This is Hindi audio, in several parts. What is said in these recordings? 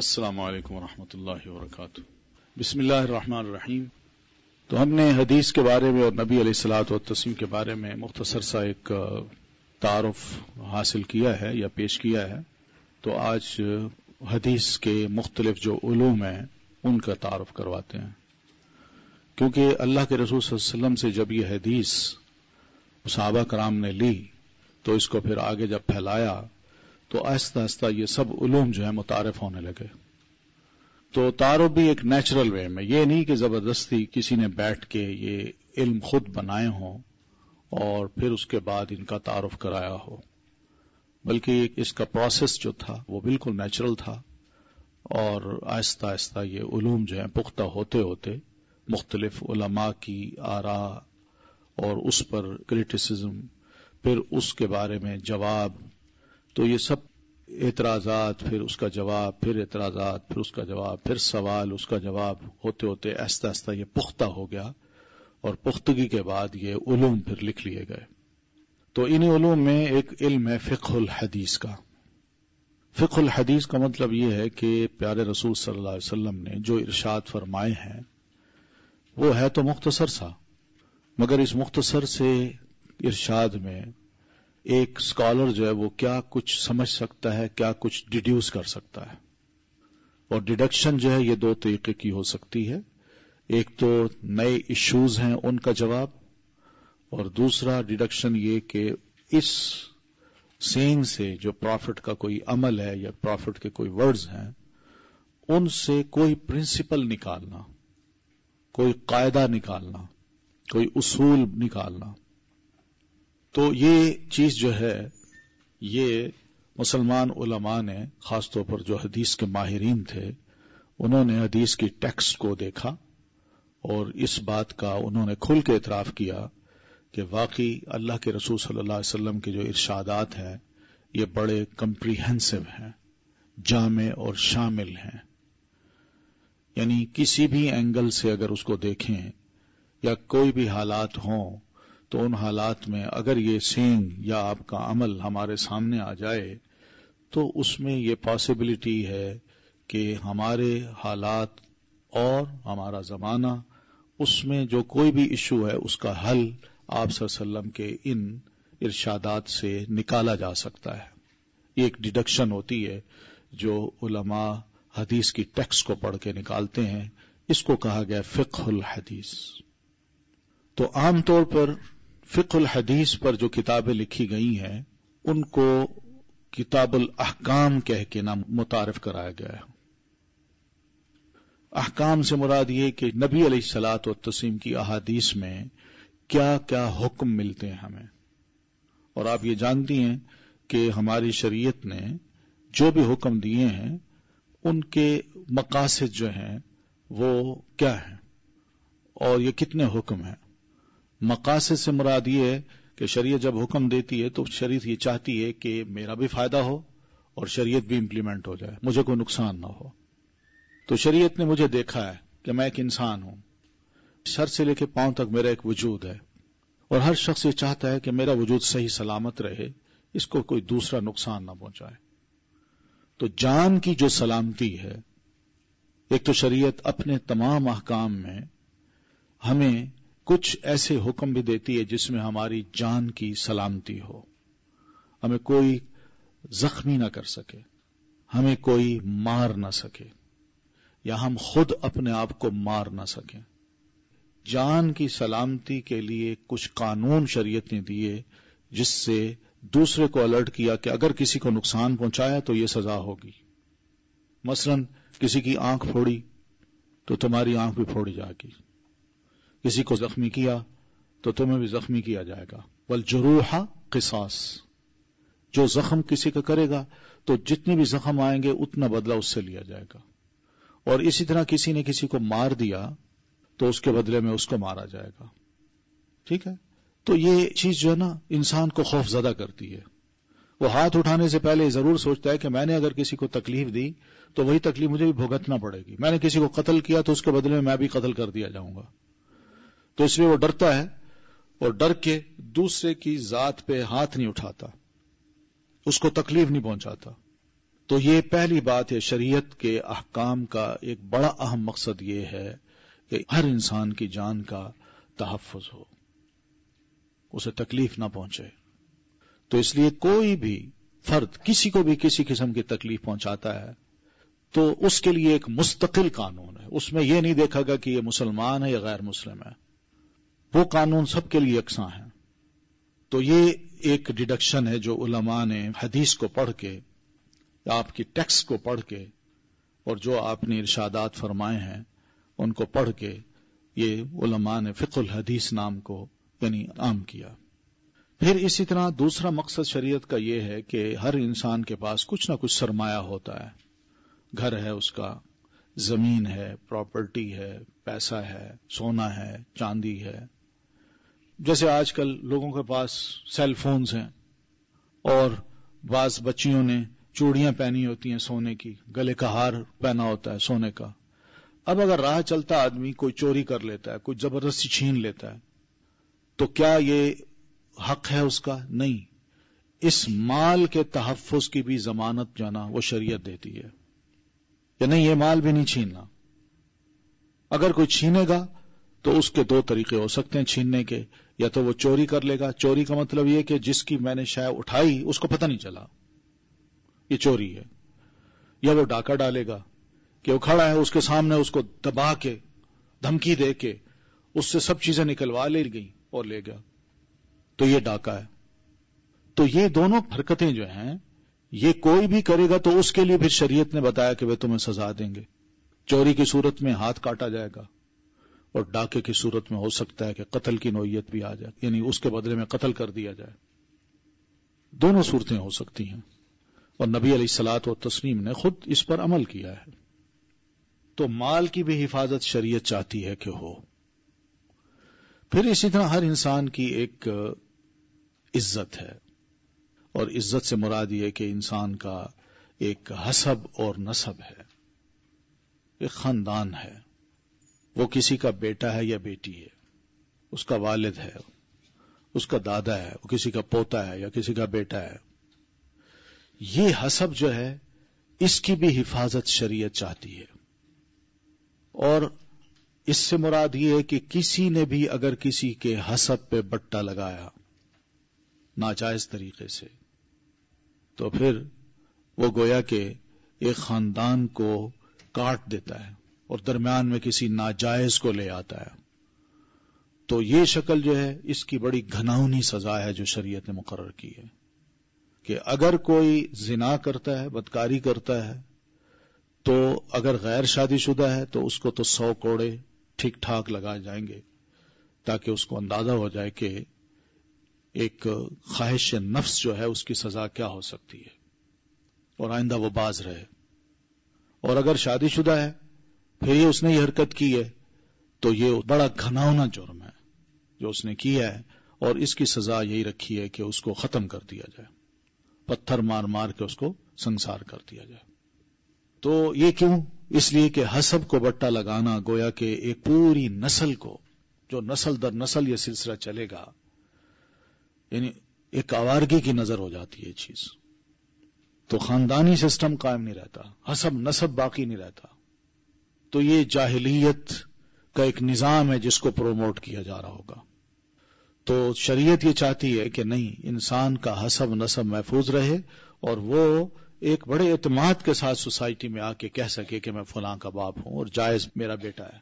अस्सलाम वालेकुम रहमतुल्लाहि व तो हमने हदीस के बारे में और नबी अलैहिस्सलात व तस्लीम के बारे में मुख्तसर सा एक तारफ हासिल किया है या पेश किया है तो आज हदीस के मुख्तलिफ जो उलूम हैं उनका तारफ करवाते हैं क्योंकि अल्लाह के रसूल वसल्लम से जब यह हदीस साहबा कराम ने ली तो इसको फिर आगे जब फैलाया तो आहिस्ता आस्ता ये सब उलूम जो है मुतारफ होने लगे तो तारुब भी एक नेचुरल वे में ये नहीं कि ज़बरदस्ती किसी ने बैठ के ये इल्म खुद बनाए हों और फिर उसके बाद इनका तारुफ कराया हो बल्कि इसका प्रोसेस जो था वो बिल्कुल नेचुरल था और आहिस्ता आहिस्ता ये उलूम जो है पुख्ता होते होते मुख्तलिफ उलमा की आरा और उस पर क्रिटिसिज्म फिर उसके बारे में जवाब तो ये सब एतराज़ात फिर उसका जवाब फिर एतराज़ात फिर उसका जवाब फिर सवाल उसका जवाब होते होते आस्ता आस्ता ये पुख्ता हो गया और पुख्तगी के बाद ये उलूम फिर लिख लिए गए तो इन उलूम में एक इल्म है फ़िकुल हदीस का फ़िकुल हदीस का मतलब ये है कि प्यारे रसूल सल्लल्लाहु अलैहि वसल्लम ने जो इरशाद फरमाए हैं वो है तो मुख्तसर सा मगर इस मुख्तसर से इरशाद में एक स्कॉलर जो है वो क्या कुछ समझ सकता है क्या कुछ डिड्यूस कर सकता है और डिडक्शन जो है ये दो तरीके की हो सकती है एक तो नए इश्यूज हैं उनका जवाब और दूसरा डिडक्शन ये कि इस सेंग से जो प्रॉफिट का कोई अमल है या प्रॉफिट के कोई वर्ड्स हैं उनसे कोई प्रिंसिपल निकालना कोई कायदा निकालना कोई उसूल निकालना तो ये चीज जो है ये मुसलमान उलमा ने खासतौर पर जो हदीस के माहरीन थे उन्होंने हदीस की टेक्स्ट को देखा और इस बात का उन्होंने खुल के इतराफ किया कि वाकई अल्लाह के रसूल सल्लल्लाहु अलैहि के जो इर्शादात हैं ये बड़े कम्प्रीहेंसिव हैं जामे और शामिल हैं यानी किसी भी एंगल से अगर उसको देखें या कोई भी हालात हों तो उन हालात में अगर ये सीन या आपका अमल हमारे सामने आ जाए तो उसमें ये पॉसिबिलिटी है कि हमारे हालात और हमारा ज़माना उसमें जो कोई भी इशू है उसका हल आप सल्लम के इन इर्शादात से निकाला जा सकता है एक डिडक्शन होती है जो उलमा हदीस की टेक्स को पढ़ के निकालते हैं इसको कहा गया फिकुल हदीस तो आमतौर पर फिकुल हदीस पर जो किताबें लिखी गई हैं उनको किताबुल अहकाम कह के नाम मुतारफ कराया गया है अहकाम से मुराद ये कि नबी अली सलात और तसीम की अहादीस में क्या क्या हुक्म मिलते हैं हमें और आप ये जानती हैं कि हमारी शरीयत ने जो भी हुक्म दिए हैं उनके मकासद जो हैं वो क्या हैं और ये कितने हुक्म हैं मकासद से मुराद ये है कि शरीय जब हुक्म देती है तो शरीय ये चाहती है कि मेरा भी फायदा हो और शरीयत भी इम्प्लीमेंट हो जाए मुझे कोई नुकसान ना हो तो शरीयत ने मुझे देखा है कि मैं एक इंसान हूं सर से लेकर पांव तक मेरा एक वजूद है और हर शख्स ये चाहता है कि मेरा वजूद सही सलामत रहे इसको कोई दूसरा नुकसान ना पहुंचाए तो जान की जो सलामती है एक तो शरीयत अपने तमाम अहकाम में हमें कुछ ऐसे हुक्म भी देती है जिसमें हमारी जान की सलामती हो हमें कोई जख्मी ना कर सके हमें कोई मार ना सके या हम खुद अपने आप को मार ना सकें जान की सलामती के लिए कुछ कानून शरीयत ने दिए जिससे दूसरे को अलर्ट किया कि अगर किसी को नुकसान पहुंचाया तो यह सजा होगी मसलन किसी की आंख फोड़ी तो तुम्हारी आंख भी फोड़ी जाएगी किसी को जख्मी किया तो तुम्हें भी जख्मी किया जाएगा वल जरूहा किसास जो जख्म किसी का करेगा तो जितने भी जख्म आएंगे उतना बदला उससे लिया जाएगा और इसी तरह किसी ने किसी को मार दिया तो उसके बदले में उसको मारा जाएगा ठीक है तो ये चीज जो है ना इंसान को खौफ ज्यादा करती है वो हाथ उठाने से पहले जरूर सोचता है कि मैंने अगर किसी को तकलीफ दी तो वही तकलीफ मुझे भी भुगतना पड़ेगी मैंने किसी को कत्ल किया तो उसके बदले में मैं भी कत्ल कर दिया जाऊंगा तो इसलिए वो डरता है और डर के दूसरे की जात पे हाथ नहीं उठाता उसको तकलीफ नहीं पहुंचाता तो ये पहली बात है शरीयत के अहकाम का एक बड़ा अहम मकसद ये है कि हर इंसान की जान का तहफ़ हो उसे तकलीफ ना पहुंचे तो इसलिए कोई भी फर्द किसी को भी किसी किस्म की तकलीफ पहुंचाता है तो उसके लिए एक मुस्तकिल कानून है उसमें यह नहीं देखा गया कि यह मुसलमान है या गैर मुस्लिम है वो कानून सबके लिए यकसा है तो ये एक डिडक्शन है जो उलमा ने हदीस को पढ़ के आपकी टेक्स को पढ़ के और जो आपने इर्शादात फरमाए हैं उनको पढ़ के ये उलमा ने फ़िकुल हदीस नाम को यानी आम किया फिर इसी तरह दूसरा मकसद शरीयत का यह है कि हर इंसान के पास कुछ ना कुछ सरमाया होता है घर है उसका जमीन है प्रॉपर्टी है पैसा है सोना है चांदी है जैसे आजकल लोगों के पास सेल फोन्स हैं और बास बच्चियों ने चूड़ियां पहनी होती हैं सोने की गले का हार पहना होता है सोने का अब अगर राह चलता आदमी कोई चोरी कर लेता है कोई जबरदस्ती छीन लेता है तो क्या ये हक है उसका नहीं इस माल के तहफ़ की भी जमानत जाना वो शरीयत देती है या नहीं ये माल भी नहीं छीनना अगर कोई छीनेगा तो उसके दो तरीके हो सकते हैं छीनने के या तो वो चोरी कर लेगा चोरी का मतलब ये कि जिसकी मैंने शायद उठाई उसको पता नहीं चला ये चोरी है या वो डाका डालेगा कि वो खड़ा है उसके सामने उसको दबा के धमकी दे के उससे सब चीजें निकलवा ले गई और ले गया तो ये डाका है तो ये दोनों हरकतें जो हैं ये कोई भी करेगा तो उसके लिए फिर शरीयत ने बताया कि वे तुम्हें सजा देंगे चोरी की सूरत में हाथ काटा जाएगा और डाके की सूरत में हो सकता है कि कत्ल की नोयत भी आ जाए यानी उसके बदले में कत्ल कर दिया जाए दोनों सूरतें हो सकती हैं और नबी अली सलात और तस्नीम ने खुद इस पर अमल किया है तो माल की भी हिफाजत शरीय चाहती है कि हो फिर इसी तरह हर इंसान की एक इज्जत है और इज्जत से मुराद ये कि इंसान का एक हसब और नसब है एक खानदान है वो किसी का बेटा है या बेटी है उसका वालिद है उसका दादा है वो किसी का पोता है या किसी का बेटा है ये हसब जो है इसकी भी हिफाजत शरीयत चाहती है और इससे मुराद ये है कि किसी ने भी अगर किसी के हसब पे बट्टा लगाया नाजायज तरीके से तो फिर वो गोया के एक खानदान को काट देता है और दरमियान में किसी नाजायज को ले आता है तो ये शक्ल जो है इसकी बड़ी घनाउनी सजा है जो शरीयत ने मुकर की है कि अगर कोई जिना करता है बदकारी करता है तो अगर गैर शादीशुदा है तो उसको तो सौ कोड़े ठीक ठाक लगाए जाएंगे ताकि उसको अंदाजा हो जाए कि एक ख्वाहिश नफ्स जो है उसकी सजा क्या हो सकती है और आइंदा वो बाज रहे और अगर शादीशुदा है फिर ये उसने ये हरकत की है तो ये बड़ा घनावना जुर्म है जो उसने किया है और इसकी सजा यही रखी है कि उसको खत्म कर दिया जाए पत्थर मार मार के उसको संसार कर दिया जाए तो ये क्यों इसलिए कि हसब को बट्टा लगाना गोया के एक पूरी नस्ल को जो नस्ल दर नस्ल ये सिलसिला चलेगा यानी एक आवारगी की नजर हो जाती है चीज तो खानदानी सिस्टम कायम नहीं रहता हसब नसब बाकी नहीं रहता तो ये जाहिलियत का एक निज़ाम है जिसको प्रोमोट किया जा रहा होगा तो शरीयत ये चाहती है कि नहीं इंसान का हसब नसब महफूज रहे और वो एक बड़े अतमाद के साथ सोसाइटी में आके कह सके कि मैं फलां का बाप हूं और जायज मेरा बेटा है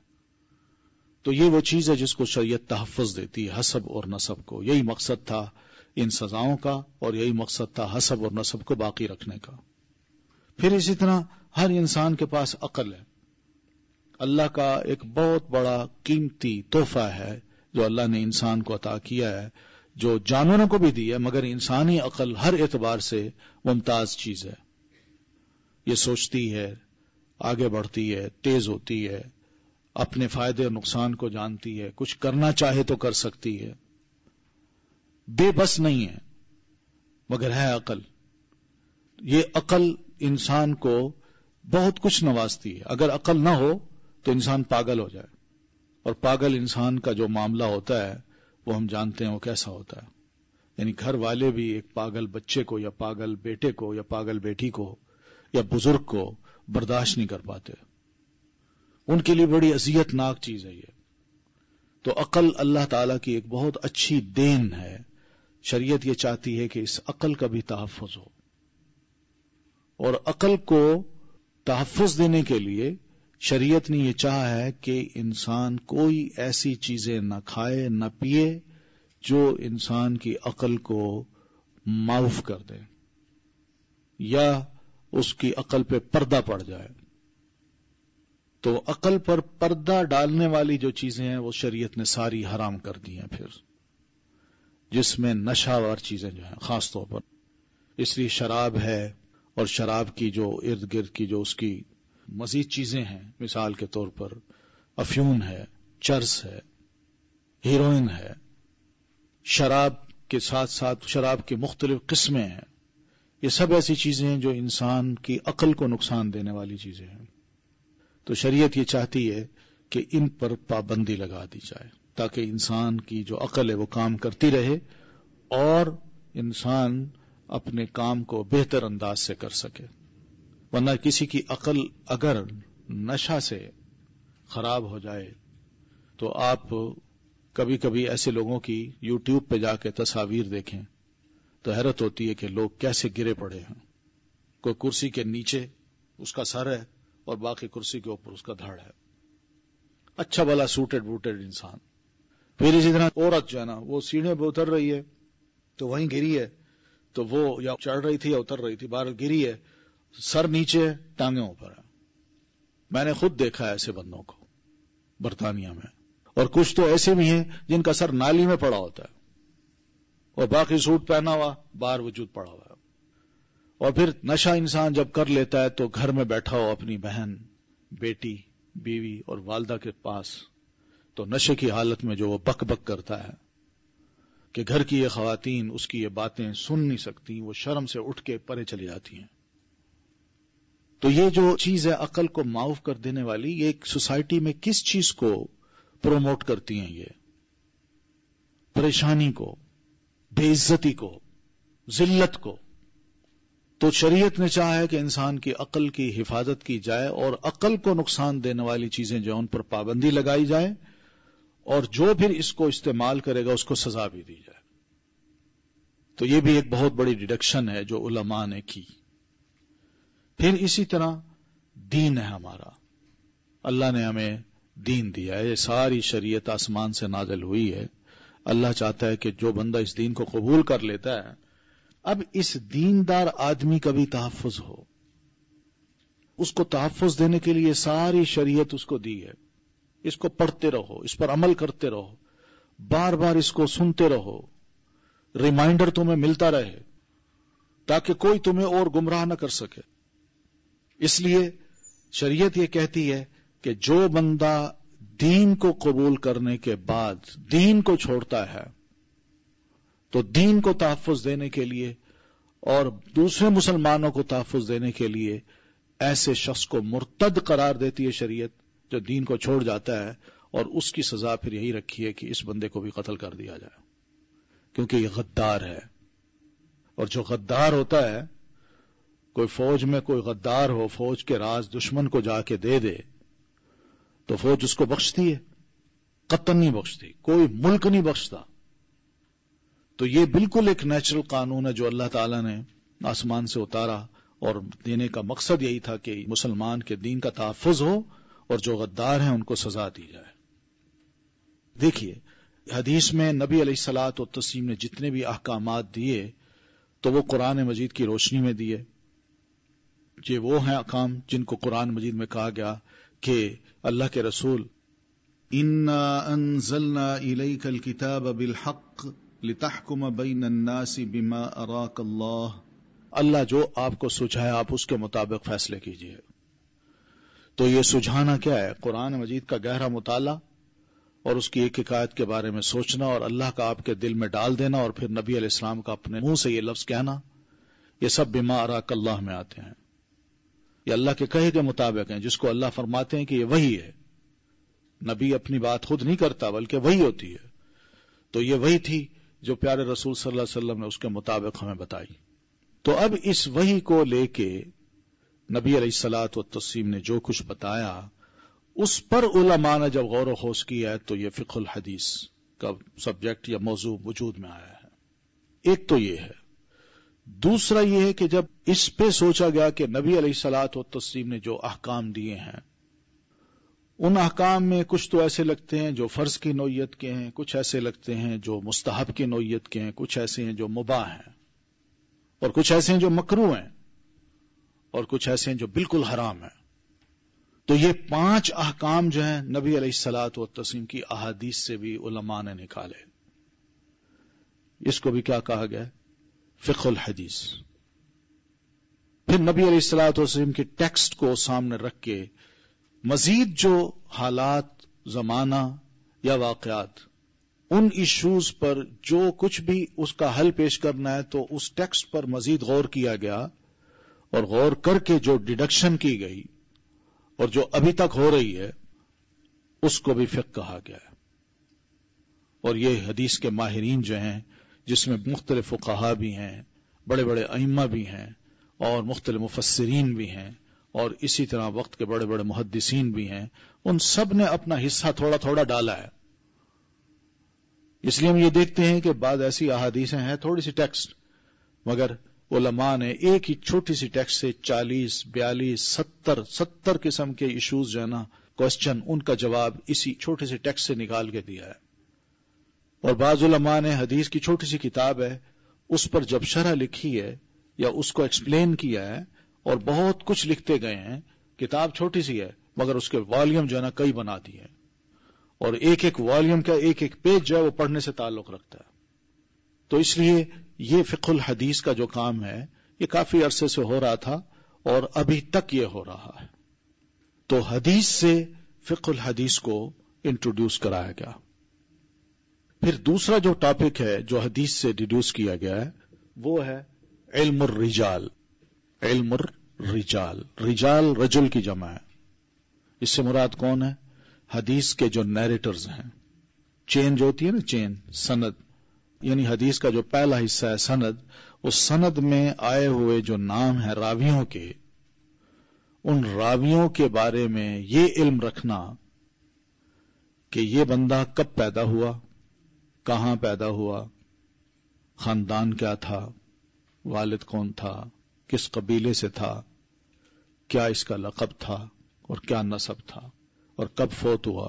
तो ये वो चीज है जिसको शरीयत तहफ़ देती है हसब और नसब को यही मकसद था इन सजाओं का और यही मकसद था हसब और नसब को बाकी रखने का फिर इसी तरह हर इंसान के पास अकल है अल्लाह का एक बहुत बड़ा कीमती तोहफा है जो अल्लाह ने इंसान को अता किया है जो जानवरों को भी दी है मगर इंसानी अकल हर एतबार से मुमताज चीज है ये सोचती है आगे बढ़ती है तेज होती है अपने फायदे और नुकसान को जानती है कुछ करना चाहे तो कर सकती है बेबस नहीं है मगर है अकल ये अकल इंसान को बहुत कुछ नवाजती है अगर अकल ना हो तो इंसान पागल हो जाए और पागल इंसान का जो मामला होता है वो हम जानते हैं वो कैसा होता है यानी घर वाले भी एक पागल बच्चे को या पागल बेटे को या पागल बेटी को या बुजुर्ग को बर्दाश्त नहीं कर पाते उनके लिए बड़ी अजियतनाक चीज है ये तो अकल अल्लाह ताला की एक बहुत अच्छी देन है शरीयत ये चाहती है कि इस अकल का भी तहफ़ हो और अकल को तहफ़ देने के लिए शरीयत ने यह चाह है कि इंसान कोई ऐसी चीजें न खाए न पिए जो इंसान की अकल को माफ कर दे या उसकी अकल पे पर्दा पड़ जाए तो अकल पर पर्दा डालने वाली जो चीजें हैं वो शरीयत ने सारी हराम कर दी हैं फिर जिसमें नशावर चीजें जो हैं खासतौर पर इसलिए शराब है और शराब की जो इर्द गिर्द की जो उसकी मजीद चीजें हैं मिसाल के तौर पर अफ्यून है चर्स है हीरोइन है शराब के साथ साथ शराब की मुख्तलिफ किस्में हैं ये सब ऐसी चीजें हैं जो इंसान की अकल को नुकसान देने वाली चीजें हैं तो शरीयत ये चाहती है कि इन पर पाबंदी लगा दी जाए ताकि इंसान की जो अकल है वो काम करती रहे और इंसान अपने काम को बेहतर अंदाज से कर सके वरना किसी की अकल अगर नशा से खराब हो जाए तो आप कभी कभी ऐसे लोगों की यूट्यूब पे जाके तस्वीर देखें तो हैरत होती है कि लोग कैसे गिरे पड़े हैं कोई कुर्सी के नीचे उसका सर है और बाकी कुर्सी के ऊपर उसका धड़ है अच्छा वाला सूटेड बूटेड इंसान फिर इसी तरह औरत जो है ना वो सीढ़ियों पर उतर रही है तो वहीं गिरी है तो वो या चढ़ रही थी या उतर रही थी बाहर गिरी है सर नीचे टांगे ऊपर है मैंने खुद देखा है ऐसे बंदों को बर्तानिया में और कुछ तो ऐसे भी हैं जिनका सर नाली में पड़ा होता है और बाकी सूट पहना हुआ बार वजूद पड़ा हुआ और फिर नशा इंसान जब कर लेता है तो घर में बैठा हो अपनी बहन बेटी बीवी और वालदा के पास तो नशे की हालत में जो वो बक बक करता है कि घर की ये खातन उसकी ये बातें सुन नहीं सकती वो शर्म से उठ के परे चली जाती हैं तो ये जो चीज है अकल को माफ कर देने वाली ये सोसाइटी में किस चीज को प्रोमोट करती हैं ये परेशानी को बेइज्जती को जिल्लत को तो शरीयत ने चाहा है कि इंसान की अकल की हिफाजत की जाए और अकल को नुकसान देने वाली चीजें जो उन पर पाबंदी लगाई जाए और जो फिर इसको इस्तेमाल करेगा उसको सजा भी दी जाए तो ये भी एक बहुत बड़ी डिडक्शन है जो उलमा ने की फिर इसी तरह दीन है हमारा अल्लाह ने हमें दीन दिया है ये सारी शरीयत आसमान से नाजल हुई है अल्लाह चाहता है कि जो बंदा इस दीन को कबूल कर लेता है अब इस दीनदार आदमी का भी तहफुज हो उसको तहफुज देने के लिए सारी शरीयत उसको दी है इसको पढ़ते रहो इस पर अमल करते रहो बार बार इसको सुनते रहो रिमाइंडर तुम्हें मिलता रहे ताकि कोई तुम्हें और गुमराह न कर सके इसलिए शरीयत ये कहती है कि जो बंदा दीन को कबूल करने के बाद दीन को छोड़ता है तो दीन को तहफुज देने के लिए और दूसरे मुसलमानों को तहफुज देने के लिए ऐसे शख्स को मुर्तद करार देती है शरीयत जो दीन को छोड़ जाता है और उसकी सजा फिर यही रखी है कि इस बंदे को भी कत्ल कर दिया जाए क्योंकि यह गद्दार है और जो गद्दार होता है कोई फौज में कोई गद्दार हो फौज के राज दुश्मन को जाके दे दे तो फौज उसको बख्शती है कत्तन नहीं बख्शती कोई मुल्क नहीं बख्शता तो ये बिल्कुल एक नेचुरल कानून है जो अल्लाह ताला ने आसमान से उतारा और देने का मकसद यही था कि मुसलमान के दीन का तहफ़ हो और जो गद्दार है उनको सजा दी जाए देखिए हदीस में नबी अलैहिस्सलात और तस्लीम ने जितने भी अहकाम दिए तो वो कुरान मजीद की रोशनी में दिए ये वो है काम जिनको कुरान मजीद में कहा गया कि अल्लाह के रसूल इन्ना अनजलना इलैकल अल्लाह जो आपको सुझाया आप उसके मुताबिक फैसले कीजिए तो ये सुझाना क्या है कुरान मजीद का गहरा मुताला और उसकी एक शिकायत के बारे में सोचना और अल्लाह का आपके दिल में डाल देना और फिर नबी अलैहिस्सलाम का अपने मुंह से ये लफ्ज कहना ये सब बीमार अल्लाह में आते हैं ये अल्लाह के कहे के मुताबिक हैं जिसको अल्लाह फरमाते हैं कि ये वही है नबी अपनी बात खुद नहीं करता बल्कि वही होती है तो ये वही थी जो प्यारे रसूल सल्लल्लाहु अलैहि वसल्लम ने उसके मुताबिक हमें बताई तो अब इस वही को लेके नबी अलैहिस्सलात व तस्सीम ने जो कुछ बताया उस पर उलमा ने जब गौर वोस किया है तो ये फ़िकुल हदीस का सब्जेक्ट या मौजू वजूद में आया है एक तो ये है दूसरा यह है कि जब इस पे सोचा गया कि नबी अली सलात तस्लीम ने जो अहकाम दिए हैं उन अहकाम में कुछ तो ऐसे लगते हैं जो फर्ज की नोयत के हैं कुछ ऐसे लगते हैं जो मुस्तहब की नोयत के हैं कुछ ऐसे हैं जो मुबा हैं और कुछ ऐसे हैं जो मकरू हैं और कुछ ऐसे हैं जो बिल्कुल हराम है तो ये पांच अहकाम जो है नबी अली सलात तस्लीम की अहादीस से भी उलमा ने निकाले इसको भी क्या कहा गया फिकल हदीस फिर नबी सलाम के टेक्स्ट को सामने रख के मजीद जो हालात जमाना या वाकत उन इशूज पर जो कुछ भी उसका हल पेश करना है तो उस टेक्स्ट पर मजीद गौर किया गया और गौर करके जो डिडक्शन की गई और जो अभी तक हो रही है उसको भी फिक कहा गया है और ये हदीस के माहरीन जो हैं जिसमें मुख्तलिफ फ़ुकाहा भी हैं बड़े बड़े अइमा भी हैं और मुख्तल मुफसरीन भी हैं और इसी तरह वक्त के बड़े बड़े मुहदसिन भी हैं उन सब ने अपना हिस्सा थोड़ा थोड़ा डाला है इसलिए हम ये देखते हैं कि बाद ऐसी अहादीसें हैं थोड़ी सी टेक्स्ट मगर उलमा ने एक ही छोटी सी टेक्स्ट से 40, 42, 70, 70 किस्म के इश्यूज जो है ना क्वेश्चन उनका जवाब इसी छोटे से टेक्स्ट से निकाल के दिया है और बाजुलमा ने हदीस की छोटी सी किताब है उस पर जब शरह लिखी है या उसको एक्सप्लेन किया है और बहुत कुछ लिखते गए हैं किताब छोटी सी है मगर उसके वॉल्यूम जो है ना कई बना दिए हैं और एक एक वॉल्यूम का एक एक पेज जो है वो पढ़ने से ताल्लुक रखता है तो इसलिए ये फिकुल हदीस का जो काम है ये काफी अरसे से हो रहा था और अभी तक ये हो रहा है तो हदीस से फिकुल हदीस को इंट्रोड्यूस कराया गया फिर दूसरा जो टॉपिक है जो हदीस से डिड्यूस किया गया है वो है इल्मुर रिजाल इल्मुर रिजाल रिजाल रजुल की जमा है इससे मुराद कौन है हदीस के जो नैरेटर्स हैं चेन जो होती है ना चेन सनद यानी हदीस का जो पहला हिस्सा है सनद उस सनद में आए हुए जो नाम है रावियों के उन रावियों के बारे में ये इल्म रखना कि ये बंदा कब पैदा हुआ कहाँ पैदा हुआ खानदान क्या था वालिद कौन था किस कबीले से था क्या इसका लकब था और क्या नसब था और कब फोत हुआ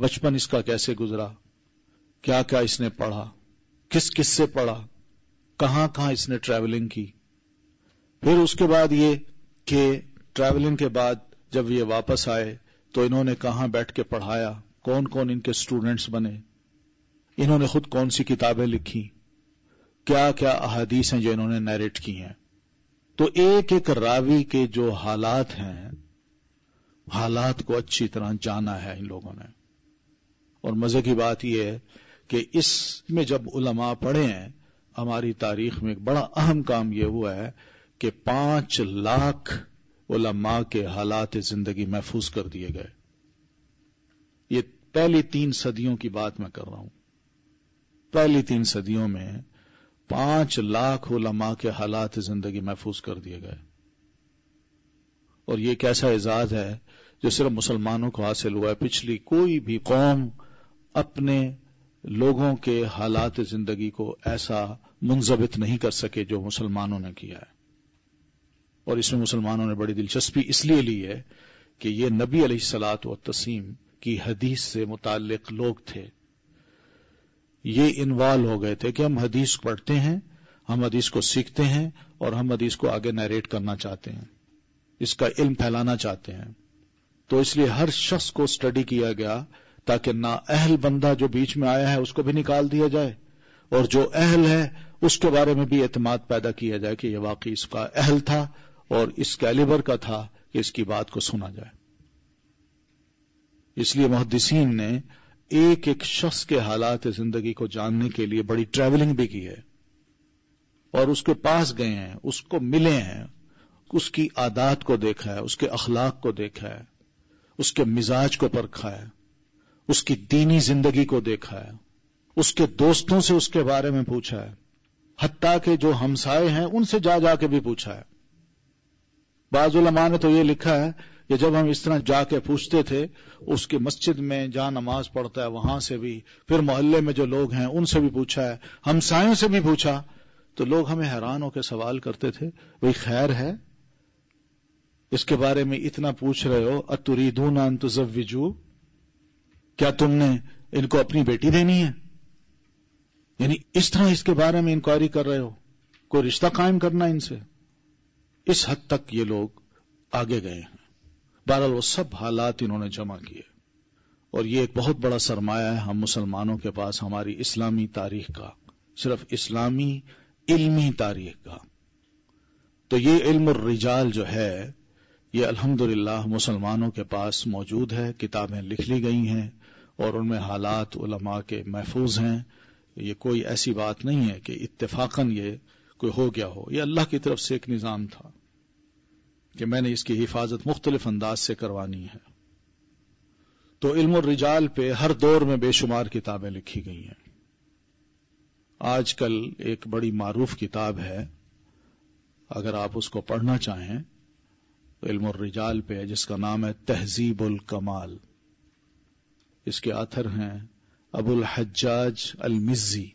बचपन इसका कैसे गुजरा क्या क्या इसने पढ़ा किस किस से पढ़ा कहाँ कहाँ इसने ट्रैवलिंग की फिर उसके बाद ये कि ट्रैवलिंग के बाद जब ये वापस आए तो इन्होंने कहाँ बैठ के पढ़ाया कौन कौन इनके स्टूडेंट्स बने इन्होंने खुद कौन सी किताबें लिखी क्या क्या अहादीस हैं जो इन्होंने नरेट की हैं तो एक एक रावी के जो हालात हैं हालात को अच्छी तरह जाना है इन लोगों ने और मजे की बात यह है कि इसमें जब उलमा पढ़े हैं हमारी तारीख में एक बड़ा अहम काम यह हुआ है कि पांच लाख उलमा के हालात जिंदगी महफूज कर दिए गए ये पहली तीन सदियों की बात मैं कर रहा हूं पहली तीन सदियों में पांच लाख उलमा के हालात जिंदगी महफूज कर दिए गए और ये एक ऐसा एजाज है जो सिर्फ मुसलमानों को हासिल हुआ है पिछली कोई भी कौम अपने लोगों के हालात जिंदगी को ऐसा मुंजबित नहीं कर सके जो मुसलमानों ने किया है और इसमें मुसलमानों ने बड़ी दिलचस्पी इसलिए ली है कि ये नबी सलात व तसीम की हदीस से मुतालिक लोग थे ये इन्वॉल्व हो गए थे कि हम हदीस पढ़ते हैं हम हदीस को सीखते हैं और हम हदीस को आगे नरेट करना चाहते हैं इसका इल्म फैलाना चाहते हैं तो इसलिए हर शख्स को स्टडी किया गया ताकि ना अहल बंदा जो बीच में आया है उसको भी निकाल दिया जाए और जो अहल है उसके बारे में भी एतमाद पैदा किया जाए कि यह वाकई इसका अहल था और इस कैलिबर का था कि इसकी बात को सुना जाए इसलिए मोहद्दीन ने एक एक शख्स के हालात जिंदगी को जानने के लिए बड़ी ट्रैवलिंग भी की है और उसके पास गए हैं उसको मिले हैं उसकी आदात को देखा है उसके अखलाक को देखा है उसके मिजाज को परखा है उसकी दीनी जिंदगी को देखा है उसके दोस्तों से उसके बारे में पूछा है हत्ता के जो हमसाए हैं उनसे जा जाके भी पूछा है बाजुलमा ने तो यह लिखा है या जब हम इस तरह जाके पूछते थे उसकी मस्जिद में जहां नमाज पढ़ता है वहां से भी फिर मोहल्ले में जो लोग हैं उनसे भी पूछा है हमसायों से भी पूछा तो लोग हमें हैरान होकर सवाल करते थे वही खैर है इसके बारे में इतना पूछ रहे हो अतुरी अतुरीदून अंतुजू क्या तुमने इनको अपनी बेटी देनी है यानी इस तरह इसके बारे में इंक्वायरी कर रहे हो कोई रिश्ता कायम करना इनसे इस हद तक ये लोग आगे गए हैं बहरहाल वो सब हालात इन्होंने जमा किए और ये एक बहुत बड़ा सरमाया है हम मुसलमानों के पास हमारी इस्लामी तारीख का सिर्फ इस्लामी इल्मी तारीख का तो ये इल्म रिजाल जो है ये अल्हम्दुलिल्लाह मुसलमानों के पास मौजूद है किताबें लिख ली गई हैं और उनमें हालात उलमा के महफूज हैं ये कोई ऐसी बात नहीं है कि इतफाकन ये कोई हो गया हो ये अल्लाह की तरफ से एक निज़ाम था कि मैंने इसकी हिफाजत मुख्तलिफ अंदाज से करवानी है तो इल्म रिजाल पे हर दौर में बेशुमार किताबें लिखी गई हैं आजकल एक बड़ी मारूफ किताब है अगर आप उसको पढ़ना चाहें तो इल्म रिजाल पे जिसका नाम है तहजीबुल कमाल इसके आथर हैं अबुल हज्जाज अल मिज्जी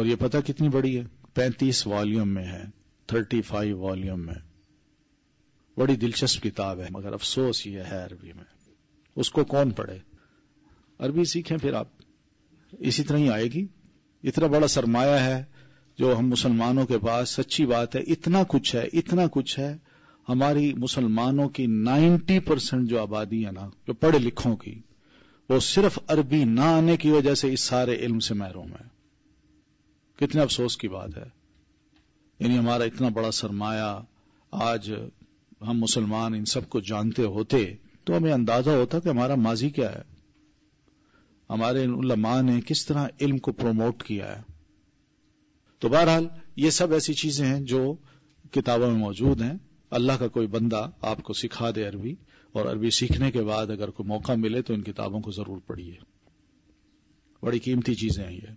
और यह पता कितनी बड़ी है पैंतीस वॉल्यूम में है थर्टी फाइव वॉल्यूम में बड़ी दिलचस्प किताब है मगर अफसोस ये है अरबी में उसको कौन पढ़े अरबी सीखें फिर आप इसी तरह ही आएगी इतना बड़ा सरमाया है जो हम मुसलमानों के पास सच्ची बात है इतना कुछ है इतना कुछ है हमारी मुसलमानों की 90 परसेंट जो आबादी है ना जो पढ़े लिखों की वो सिर्फ अरबी ना आने की वजह से इस सारे इल्म से महरूम है कितने अफसोस की बात है यानी हमारा इतना बड़ा सरमाया आज हम मुसलमान इन सबको जानते होते तो हमें अंदाजा होता कि हमारा माजी क्या है हमारे उलमा ने किस तरह इल्म को प्रमोट किया है तो बहरहाल ये सब ऐसी चीजें हैं जो किताबों में मौजूद हैं अल्लाह का कोई बंदा आपको सिखा दे अरबी और अरबी सीखने के बाद अगर कोई मौका मिले तो इन किताबों को जरूर पढ़िए बड़ी कीमती चीजें हैं ये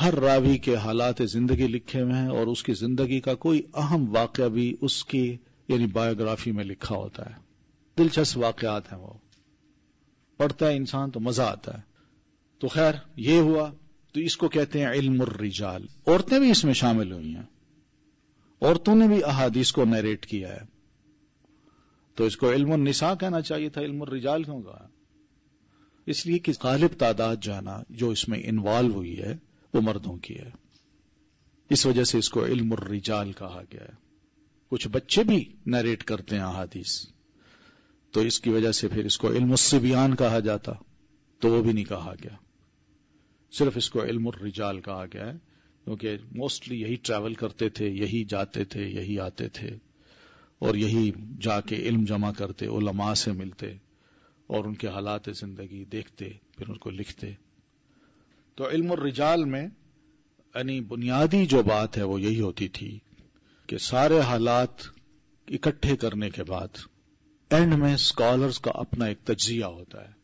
हर रावी के हालात जिंदगी लिखे हुए हैं और उसकी जिंदगी का कोई अहम वाक़ भी उसकी यानी बायोग्राफी में लिखा होता है दिलचस्प वाकयात हैं वो पढ़ता है इंसान तो मजा आता है तो खैर ये हुआ तो इसको कहते हैं इल्म रिजाल औरतें भी इसमें शामिल हुई हैं औरतों ने भी अहादीस को नरेट किया है तो इसको इल्म निसा कहना चाहिए था इल्म रिजाल क्यों कहा इसलिए कि गालिब तादाद जाना जो इसमें इन्वॉल्व हुई है वो मर्दों की है इस वजह से इसको इल्म रिजाल कहा गया है कुछ बच्चे भी नरेट करते हैं अहादीस तो इसकी वजह से फिर इसको इल्मियान कहा जाता तो वो भी नहीं कहा गया सिर्फ इसको इल्मिजाल कहा गया है क्योंकि मोस्टली यही ट्रैवल करते थे यही जाते थे यही आते थे और यही जाके इल्म जमा करते लमा से मिलते और उनके हालात जिंदगी देखते फिर उनको लिखते तो इल्म रिजाल में यानी बुनियादी जो बात है वो यही होती थी कि सारे हालात इकट्ठे करने के बाद एंड में स्कॉलर्स का अपना एक तजिया होता है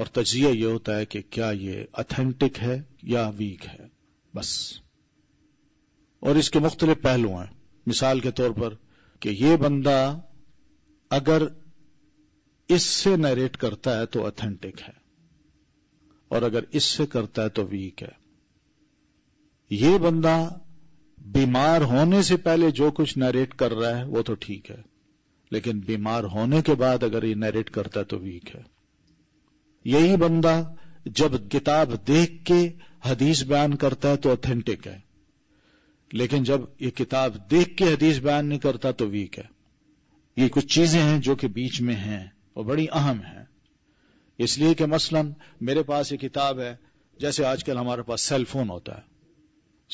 और तजिया यह होता है कि क्या यह अथेंटिक है या वीक है बस और इसके मुख्तलिफ पहलू हैं मिसाल के तौर पर कि ये बंदा अगर इससे नरेट करता है तो अथेंटिक है और अगर इससे करता है तो वीक है यह बंदा बीमार होने से पहले जो कुछ नरेट कर रहा है वो तो ठीक है लेकिन बीमार होने के बाद अगर ये नरेट करता है तो वीक है यही बंदा जब किताब देख के हदीस बयान करता है तो ऑथेंटिक है लेकिन जब ये किताब देख के हदीस बयान नहीं करता तो वीक है ये कुछ चीजें हैं जो कि बीच में हैं और बड़ी अहम है इसलिए कि मसलन मेरे पास ये किताब है जैसे आजकल हमारे पास सेलफोन होता है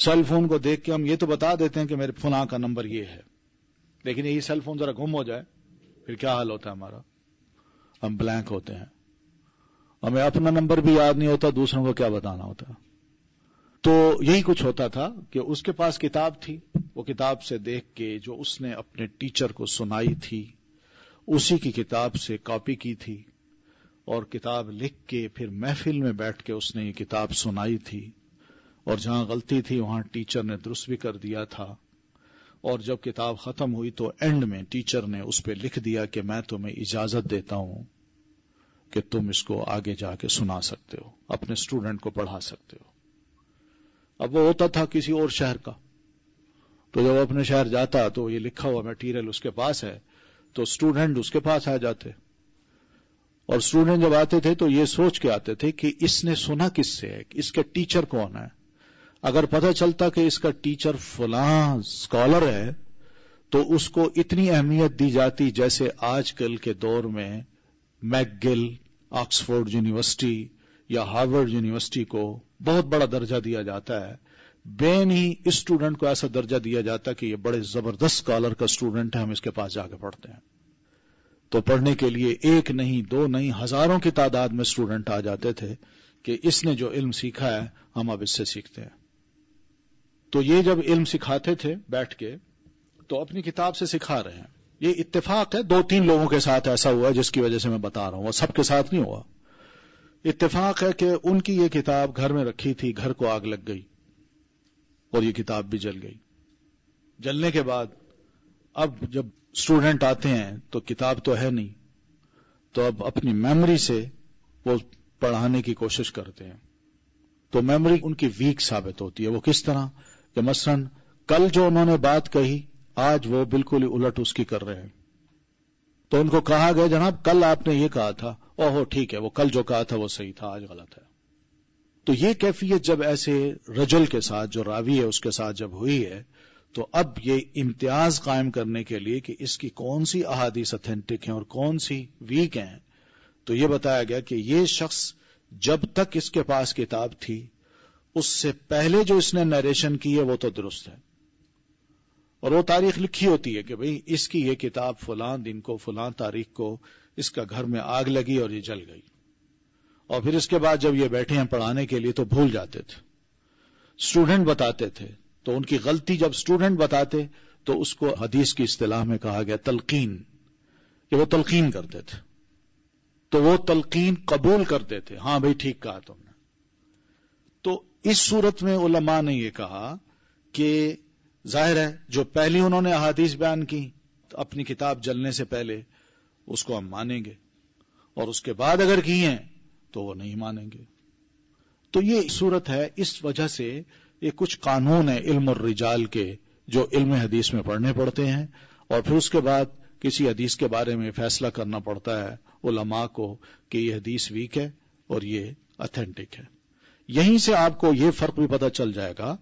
सेल फोन को देख के हम ये तो बता देते हैं कि मेरे फुना का नंबर ये है लेकिन यही सेल फोन जरा गुम हो जाए फिर क्या हाल होता है हमारा हम ब्लैंक होते हैं हमें अपना नंबर भी याद नहीं होता दूसरों को क्या बताना होता तो यही कुछ होता था कि उसके पास किताब थी वो किताब से देख के जो उसने अपने टीचर को सुनाई थी उसी की किताब से कॉपी की थी और किताब लिख के फिर महफिल में बैठ के उसने ये किताब सुनाई थी और जहां गलती थी वहां टीचर ने दुरुस्त भी कर दिया था और जब किताब खत्म हुई तो एंड में टीचर ने उस पर लिख दिया कि मैं तुम्हें इजाजत देता हूं कि तुम इसको आगे जाके सुना सकते हो अपने स्टूडेंट को पढ़ा सकते हो अब वो होता था किसी और शहर का तो जब अपने शहर जाता तो ये लिखा हुआ मटेरियल उसके पास है तो स्टूडेंट उसके पास आ जाते और स्टूडेंट जब आते थे तो ये सोच के आते थे कि इसने सुना किससे है इसके टीचर कौन है अगर पता चलता कि इसका टीचर फलां स्कॉलर है तो उसको इतनी अहमियत दी जाती जैसे आजकल के दौर में मैकगिल ऑक्सफोर्ड यूनिवर्सिटी या हार्वर्ड यूनिवर्सिटी को बहुत बड़ा दर्जा दिया जाता है बेन ही स्टूडेंट को ऐसा दर्जा दिया जाता है कि ये बड़े जबरदस्त स्कॉलर का स्टूडेंट है हम इसके पास जाके पढ़ते हैं तो पढ़ने के लिए एक नहीं दो नहीं हजारों की तादाद में स्टूडेंट आ जाते थे कि इसने जो इल्म सीखा है हम अब इससे सीखते हैं तो ये जब इल्म सिखाते थे बैठ के तो अपनी किताब से सिखा रहे हैं ये इत्तेफाक है दो तीन लोगों के साथ ऐसा हुआ जिसकी वजह से मैं बता रहा हूं सबके साथ नहीं हुआ इत्तेफाक है कि उनकी ये किताब घर में रखी थी घर को आग लग गई और ये किताब भी जल गई जलने के बाद अब जब स्टूडेंट आते हैं तो किताब तो है नहीं तो अब अपनी मेमोरी से वो पढ़ाने की कोशिश करते हैं तो मेमोरी उनकी वीक साबित होती है वो किस तरह कि मसलन कल जो उन्होंने बात कही आज वो बिल्कुल ही उलट उसकी कर रहे हैं तो उनको कहा गया जनाब कल आपने ये कहा था ओहो ठीक है वो कल जो कहा था वो सही था आज गलत है तो ये कैफियत जब ऐसे रजल के साथ जो रावी है उसके साथ जब हुई है तो अब ये इम्तियाज कायम करने के लिए कि इसकी कौन सी अहादीस अथेंटिक है और कौन सी वीक है तो ये बताया गया कि ये शख्स जब तक इसके पास किताब थी उससे पहले जो इसने नरेशन की है वो तो दुरुस्त है और वो तारीख लिखी होती है कि भाई इसकी ये किताब फलां दिन को फलां तारीख को इसका घर में आग लगी और ये जल गई और फिर इसके बाद जब ये बैठे हैं पढ़ाने के लिए तो भूल जाते थे स्टूडेंट बताते थे तो उनकी गलती जब स्टूडेंट बताते तो उसको हदीस की इस्तेलाह में कहा गया तलकीन कि वो तलकीन करते थे तो वो तलकीन कबूल करते थे हाँ भाई ठीक कहा तुमने इस सूरत में उलमा ने यह कहा कि जाहिर है जो पहली उन्होंने अहादीस बयान की तो अपनी किताब जलने से पहले उसको हम मानेंगे और उसके बाद अगर की हैं तो वो नहीं मानेंगे तो ये सूरत है इस वजह से ये कुछ कानून है इल्म और रिजाल के जो इल्म हदीस में पढ़ने पड़ते हैं और फिर उसके बाद किसी हदीस के बारे में फैसला करना पड़ता है उलमा को कि यह हदीस वीक है और ये अथेंटिक है यहीं से आपको यह फर्क भी पता चल जाएगा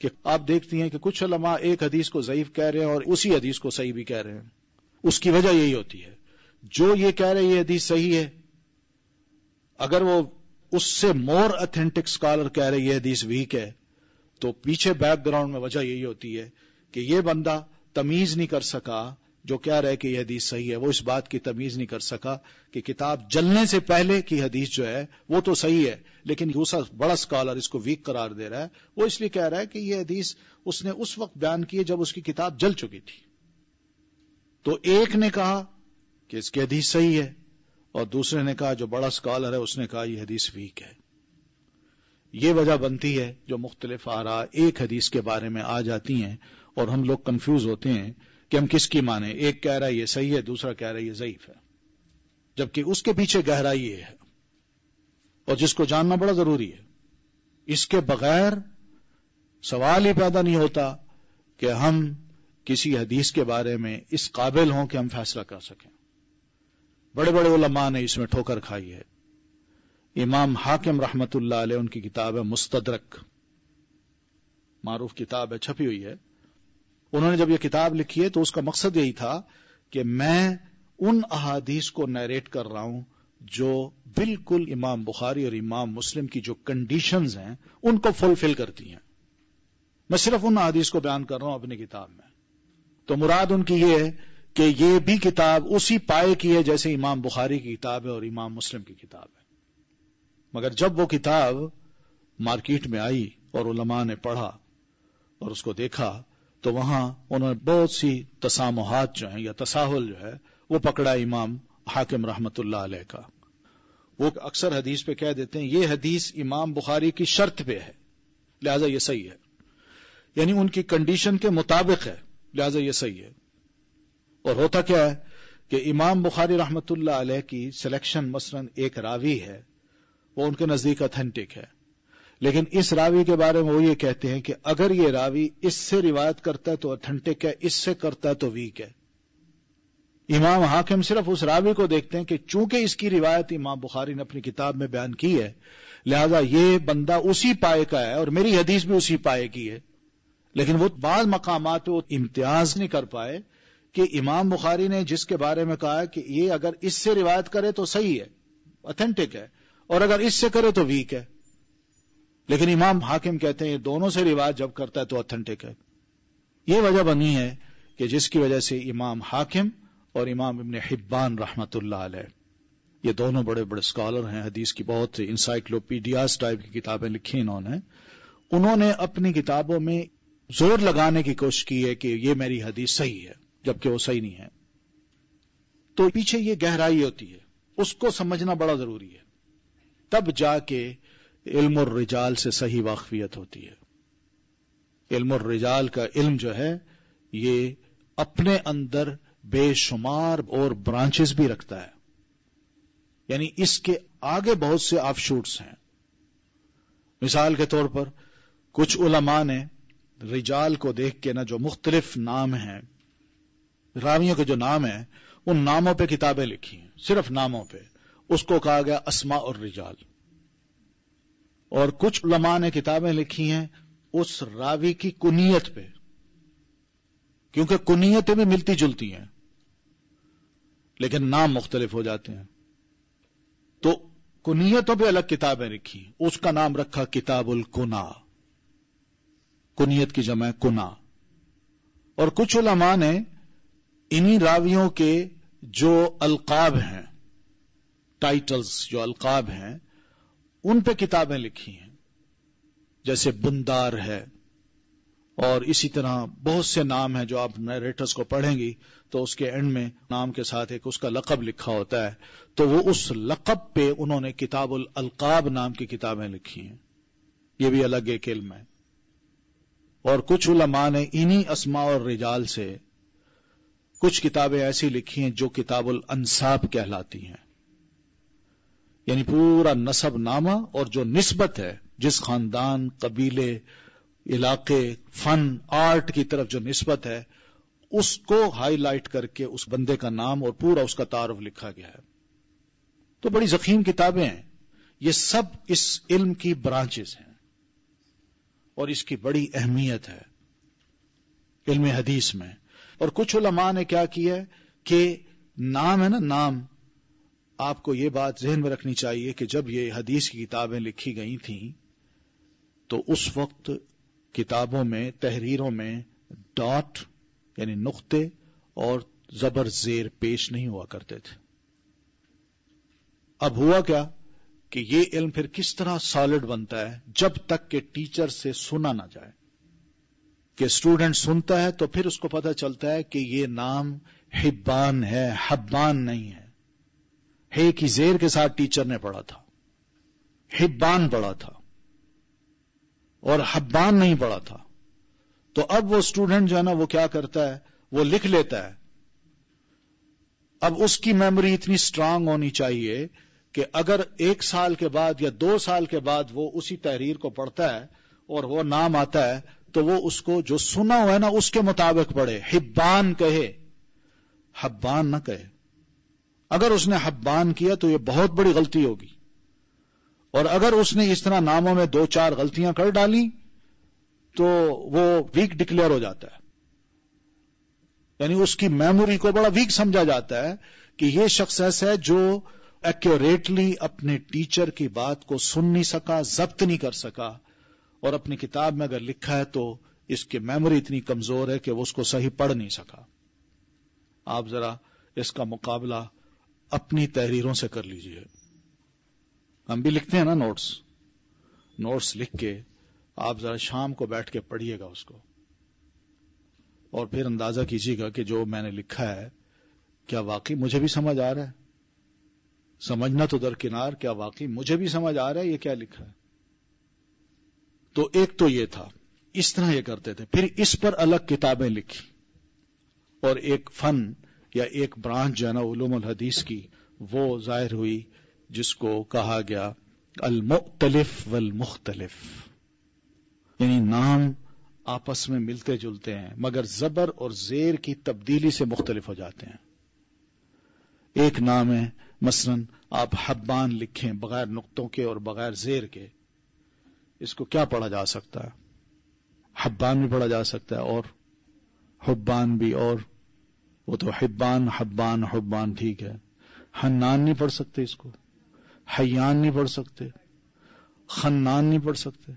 कि आप देखती हैं कि कुछ लमा एक हदीस को ज़यीफ कह रहे हैं और उसी हदीस को सही भी कह रहे हैं उसकी वजह यही होती है जो ये कह रहे हैं ये हदीस सही है अगर वो उससे मोर अथेंटिक स्कॉलर कह रहे ये हदीस वीक है तो पीछे बैकग्राउंड में वजह यही होती है कि यह बंदा तमीज नहीं कर सका जो क्या रहे कि यह हदीस सही है वो इस बात की तमीज नहीं कर सका कि किताब जलने से पहले की हदीस जो है वो तो सही है लेकिन दूसरा बड़ा स्कॉलर इसको वीक करार दे रहा है वो इसलिए कह रहा है कि यह हदीस उसने उस वक्त बयान की जब उसकी किताब जल चुकी थी तो एक ने कहा कि इसकी हदीस सही है और दूसरे ने कहा जो बड़ा स्कॉलर है उसने कहा यह हदीस वीक है ये वजह बनती है जो मुख्तलिफ आरा एक हदीस के बारे में आ जाती हैं और हम लोग कंफ्यूज होते हैं कि हम किसकी माने एक कह रहा है ये सही है दूसरा कह रहा है ये ज़यीफ है जबकि उसके पीछे गहराई ये है और जिसको जानना बड़ा जरूरी है इसके बगैर सवाल ही पैदा नहीं होता कि हम किसी हदीस के बारे में इस काबिल हों कि हम फैसला कर सकें बड़े बड़े उलमा ने इसमें ठोकर खाई है इमाम हाकिम रहमतुल्लाह उनकी किताब है मुस्तदरक मारूफ किताब है छपी हुई है उन्होंने जब यह किताब लिखी है तो उसका मकसद यही था कि मैं उन अहादीस को नरेट कर रहा हूं जो बिल्कुल इमाम बुखारी और इमाम मुस्लिम की जो कंडीशंस हैं उनको फुलफिल करती हैं मैं सिर्फ उन अहादीस को बयान कर रहा हूं अपनी किताब में तो मुराद उनकी ये है कि ये भी किताब उसी पाए की है जैसे इमाम बुखारी की किताब है और इमाम मुस्लिम की किताब है मगर जब वो किताब मार्केट में आई और उलमा ने पढ़ा और उसको देखा तो वहां उन्होंने बहुत सी तसामोहत जो है या तसाहुल जो है वो पकड़ा इमाम हाकिम रहमतुल्ला अलैह का वो अक्सर हदीस पे कह देते हैं ये हदीस इमाम बुखारी की शर्त पे है लिहाजा ये सही है यानी उनकी कंडीशन के मुताबिक है लिहाजा ये सही है और होता क्या है कि इमाम बुखारी रहमतुल्ला अलैह की सिलेक्शन मसलन एक रावी है वो उनके नजदीक अथेंटिक है लेकिन इस रावी के बारे में वो ये कहते हैं कि अगर ये रावी इससे रिवायत करता है तो ऑथेंटिक है इससे करता है तो वीक है इमाम हाकिम सिर्फ उस रावी को देखते हैं कि चूंकि इसकी रिवायत इमाम बुखारी ने अपनी किताब में बयान की है लिहाजा ये बंदा उसी पाए का है और मेरी हदीस भी उसी पाए की है लेकिन वो बाद मकाम पे वो इम्तियाज नहीं कर पाए कि इमाम बुखारी ने जिसके बारे में कहा कि ये अगर इससे रिवायत करे तो सही है ऑथेंटिक है और अगर इससे करे तो वीक है लेकिन इमाम हाकिम कहते हैं दोनों से रिवाज जब करता है तो ऑथेंटिक है ये वजह बनी है कि जिसकी वजह से इमाम हाकिम और इमाम इबन हिब्बान रहमतुल्लाह ये दोनों बड़े बड़े स्कॉलर हैं हदीस की बहुत इंसाइक्लोपीडियाज टाइप की किताबें लिखी इन्होंने उन्होंने अपनी किताबों में जोर लगाने की कोशिश की है कि ये मेरी हदीस सही है जबकि वो सही नहीं है तो पीछे ये गहराई होती है उसको समझना बड़ा जरूरी है तब जाके इल्म और रिजाल से सही वाकफियत होती है इल्म और रिजाल का इल्म जो है ये अपने अंदर बेशुमार और ब्रांचेस भी रखता है यानी इसके आगे बहुत से ऑफशूट्स हैं मिसाल के तौर पर कुछ उलमा ने रिजाल को देख के ना जो मुख्तलिफ नाम हैं रावियों के जो नाम है उन नामों पर किताबें लिखी सिर्फ नामों पर उसको कहा गया असमा और रिजाल और कुछ उलमा ने किताबें लिखी हैं उस रावी की कुनीयत पे क्योंकि कुनीयतें भी मिलती जुलती हैं लेकिन नाम मुख्तलिफ हो जाते हैं तो कुनीयतों पर अलग किताबें लिखी उसका नाम रखा किताबुल कुना कुनीत की जमा कुना और कुछ उलमा ने इन्हीं रावियों के जो अलकाब हैं टाइटल्स जो अलकाब हैं उन पे किताबें लिखी हैं जैसे बुंदार है और इसी तरह बहुत से नाम हैं जो आप नरेटर्स को पढ़ेंगी तो उसके एंड में नाम के साथ एक उसका लकब लिखा होता है तो वो उस लकब पे उन्होंने किताबुल अलकाब नाम की किताबें लिखी हैं ये भी अलग एक इल्म है और कुछ उलमा ने इन्हीं असमा और रिजाल से कुछ किताबें ऐसी लिखी हैं जो किताबुल अनसाब कहलाती हैं यानी पूरा नसब नामा और जो नस्बत है जिस खानदान कबीले इलाके फन आर्ट की तरफ जो नस्बत है उसको हाईलाइट करके उस बंदे का नाम और पूरा उसका तारफ लिखा गया है तो बड़ी जखीम किताबें हैं ये सब इस इल्म की ब्रांचेस हैं और इसकी बड़ी अहमियत है इल्म हदीस में और कुछ उलमा ने क्या किया कि नाम है ना नाम आपको ये बात जहन में रखनी चाहिए कि जब ये हदीस की किताबें लिखी गई थी तो उस वक्त किताबों में तहरीरों में डॉट यानी नुक्ते और जबर जेर पेश नहीं हुआ करते थे अब हुआ क्या कि ये इल्म फिर किस तरह सॉलिड बनता है जब तक के टीचर से सुना ना जाए कि स्टूडेंट सुनता है तो फिर उसको पता चलता है कि ये नाम हिब्बान है हब्बान नहीं है हे की जेर के साथ टीचर ने पढ़ा था हिब्बान पढ़ा था और हब्बान नहीं पढ़ा था तो अब वो स्टूडेंट जो है ना वो क्या करता है वो लिख लेता है अब उसकी मेमोरी इतनी स्ट्रांग होनी चाहिए कि अगर एक साल के बाद या दो साल के बाद वो उसी तहरीर को पढ़ता है और वो नाम आता है तो वो उसको जो सुना हुआ है ना उसके मुताबिक पढ़े हिब्बान कहे हब्बान ना कहे अगर उसने हब्बान किया तो यह बहुत बड़ी गलती होगी और अगर उसने इस तरह नामों में दो चार गलतियां कर डाली तो वो वीक डिक्लेयर हो जाता है यानी उसकी मेमोरी को बड़ा वीक समझा जाता है कि यह शख्स ऐसा है जो एक्यूरेटली अपने टीचर की बात को सुन नहीं सका जब्त नहीं कर सका और अपनी किताब में अगर लिखा है तो इसकी मेमोरी इतनी कमजोर है कि वो उसको सही पढ़ नहीं सका आप जरा इसका मुकाबला अपनी तहरीरों से कर लीजिए हम भी लिखते हैं ना नोट्स नोट्स लिख के आप जरा शाम को बैठ के पढ़िएगा उसको और फिर अंदाजा कीजिएगा कि जो मैंने लिखा है क्या वाकई मुझे भी समझ आ रहा है समझना तो दरकिनार क्या वाकई मुझे भी समझ आ रहा है ये क्या लिखा है तो एक तो ये था इस तरह ये करते थे फिर इस पर अलग किताबें लिखी और एक फन या एक ब्रांच जो जाना उलूम हदीस की वो जाहिर हुई जिसको कहा गया अलमुख्तलिफ वल मुख्तलिफ यानी नाम आपस में मिलते जुलते हैं मगर जबर और जेर की तब्दीली से मुख्तलिफ हो जाते हैं एक नाम है मसलन आप हब्बान लिखें बगैर नुक्तों के और बगैर जेर के इसको क्या पढ़ा जा सकता है हब्बान भी पढ़ा जा सकता है और हुब्बान भी और वो तो हिब्बान हब्बान हब्बान ठीक है हन्नान नहीं पढ़ सकते इसको हयान नहीं पढ़ सकते खन्नान नहीं पढ़ सकते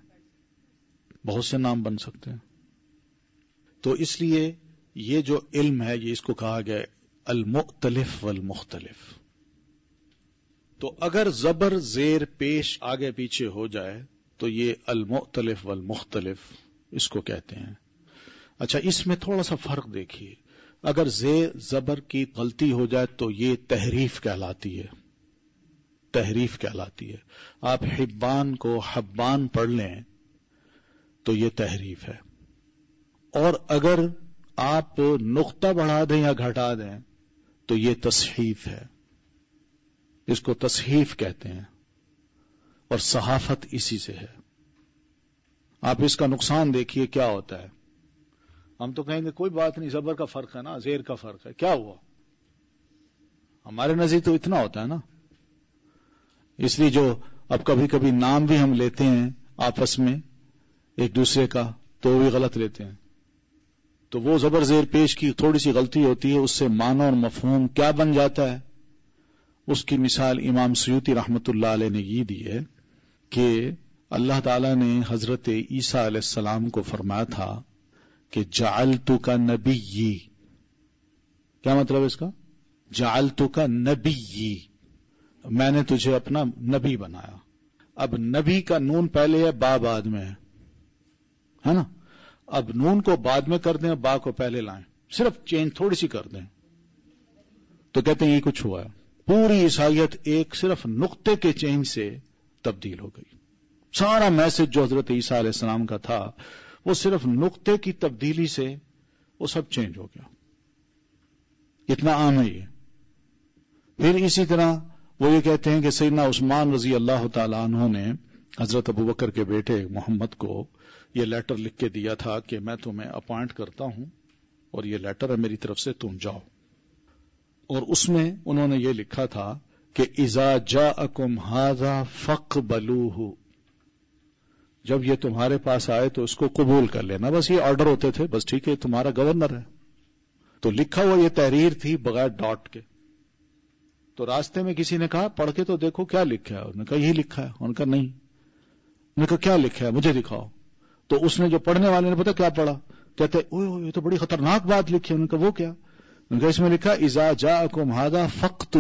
बहुत से नाम बन सकते हैं तो इसलिए ये जो इल्म है ये इसको कहा गया अलमुख्तलिफ मुख्तलिफ तो अगर जबर जेर पेश आगे पीछे हो जाए तो ये अलमुख्तलिफ मुख्तलिफ इसको कहते हैं अच्छा इसमें थोड़ा सा फर्क देखिए अगर जे जबर की गलती हो जाए तो ये तहरीफ कहलाती है तहरीफ कहलाती है आप हिब्बान को हब्बान पढ़ लें तो ये तहरीफ है और अगर आप नुक्ता बढ़ा दें या घटा दें तो ये तसहीफ है इसको तसहीफ कहते हैं और सहाफत इसी से है आप इसका नुकसान देखिए क्या होता है हम तो कहेंगे कोई बात नहीं जबर का फर्क है ना जेर का फर्क है क्या हुआ हमारे नजीर तो इतना होता है ना इसलिए जो अब कभी कभी नाम भी हम लेते हैं आपस में एक दूसरे का तो भी गलत लेते हैं तो वो जबर जेर पेश की थोड़ी सी गलती होती है उससे मानो और मफहूम क्या बन जाता है उसकी मिसाल इमाम सयूती रहमतुल्लाह ने ये दी है कि अल्लाह ताला ने हजरत ईसा सलाम को फरमाया था कि जाल तु का नबी क्या मतलब इसका जाल तु का नबी मैंने तुझे अपना नबी बनाया अब नबी का नून पहले है बा बाद में है है ना अब नून को बाद में कर दें बा को पहले लाएं सिर्फ चेंज थोड़ी सी कर दें तो कहते हैं ये कुछ हुआ है पूरी ईसाइत एक सिर्फ नुक्ते के चेंज से तब्दील हो गई सारा मैसेज जो हजरत ईसा सलाम का था वो सिर्फ नुक्ते की तब्दीली से वो सब चेंज हो गया इतना आम है ये फिर इसी तरह वो ये कहते हैं कि सैदना उस्मान रजी अल्लाह तु ने हजरत अबू बकर के बेटे मोहम्मद को ये लेटर लिख के दिया था कि मैं तुम्हें अपॉइंट करता हूं और ये लेटर है मेरी तरफ से तुम जाओ और उसमें उन्होंने ये लिखा था कि इजा जा अकुम हाजा फक बलूह जब ये तुम्हारे पास आए तो उसको कबूल कर लेना बस ये ऑर्डर होते थे बस ठीक है तुम्हारा गवर्नर है तो लिखा हुआ ये तहरीर थी बगैर डॉट के तो रास्ते में किसी ने कहा पढ़ के तो देखो क्या लिखा है उन्होंने कहा यही लिखा है उनका नहीं उन्होंने कहा क्या लिखा है मुझे दिखाओ तो उसने जो पढ़ने वाले ने पता क्या पढ़ा कहते ओए ये तो बड़ी खतरनाक बात लिखी है वो क्या उनका इसमें लिखा इजा जा कुमादा फख्त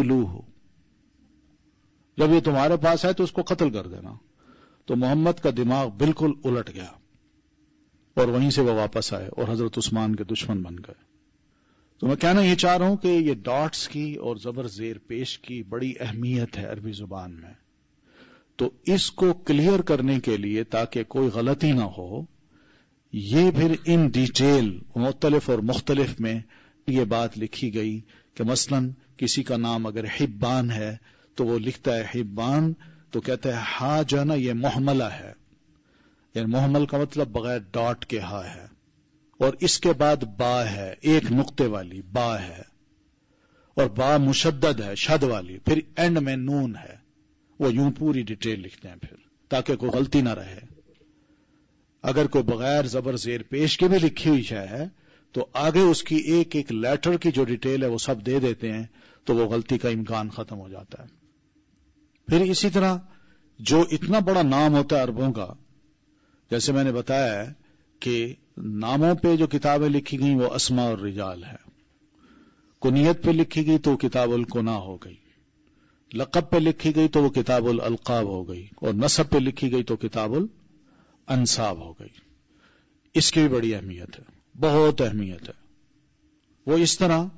जब ये तुम्हारे पास है तो उसको कत्ल कर देना तो मोहम्मद का दिमाग बिल्कुल उलट गया और वहीं से वह वापस आए और हजरत उस्मान के दुश्मन बन गए तो मैं कहना यह चाह रहा हूं कि यह डॉट्स की और जबर जेर पेश की बड़ी अहमियत है अरबी जुबान में तो इसको क्लियर करने के लिए ताकि कोई गलती ना हो ये फिर इन डिटेल मुख्तलिफ और मुख्तलिफ में ये बात लिखी गई कि मसलन किसी का नाम अगर हिब्बान है तो वो लिखता है हिब्बान तो कहते हैं हा जो है ना ये मोहमला है यानी मोहमल का मतलब बगैर डॉट के हा है और इसके बाद बा है एक नुक्ते वाली बा है और बा मुशद्दद है शद वाली फिर एंड में नून है वो यूं पूरी डिटेल लिखते हैं फिर ताकि कोई गलती ना रहे अगर कोई बगैर जबर जेर पेश के भी लिखी हुई शय है तो आगे उसकी एक एक लेटर की जो डिटेल है वो सब दे देते हैं तो वो गलती का इम्कान खत्म हो जाता है फिर इसी तरह जो इतना बड़ा नाम होता है अरबों का जैसे मैंने बताया कि नामों पे जो किताबें लिखी गई वो असमा और रिजाल है कुनीत पे लिखी गई तो किताबुल कोना हो गई लकब पे लिखी गई तो वो किताबुल अलकाब हो गई और नसब पे लिखी गई तो किताबुल अनसाब हो गई इसकी भी बड़ी अहमियत है बहुत अहमियत है वो इस तरह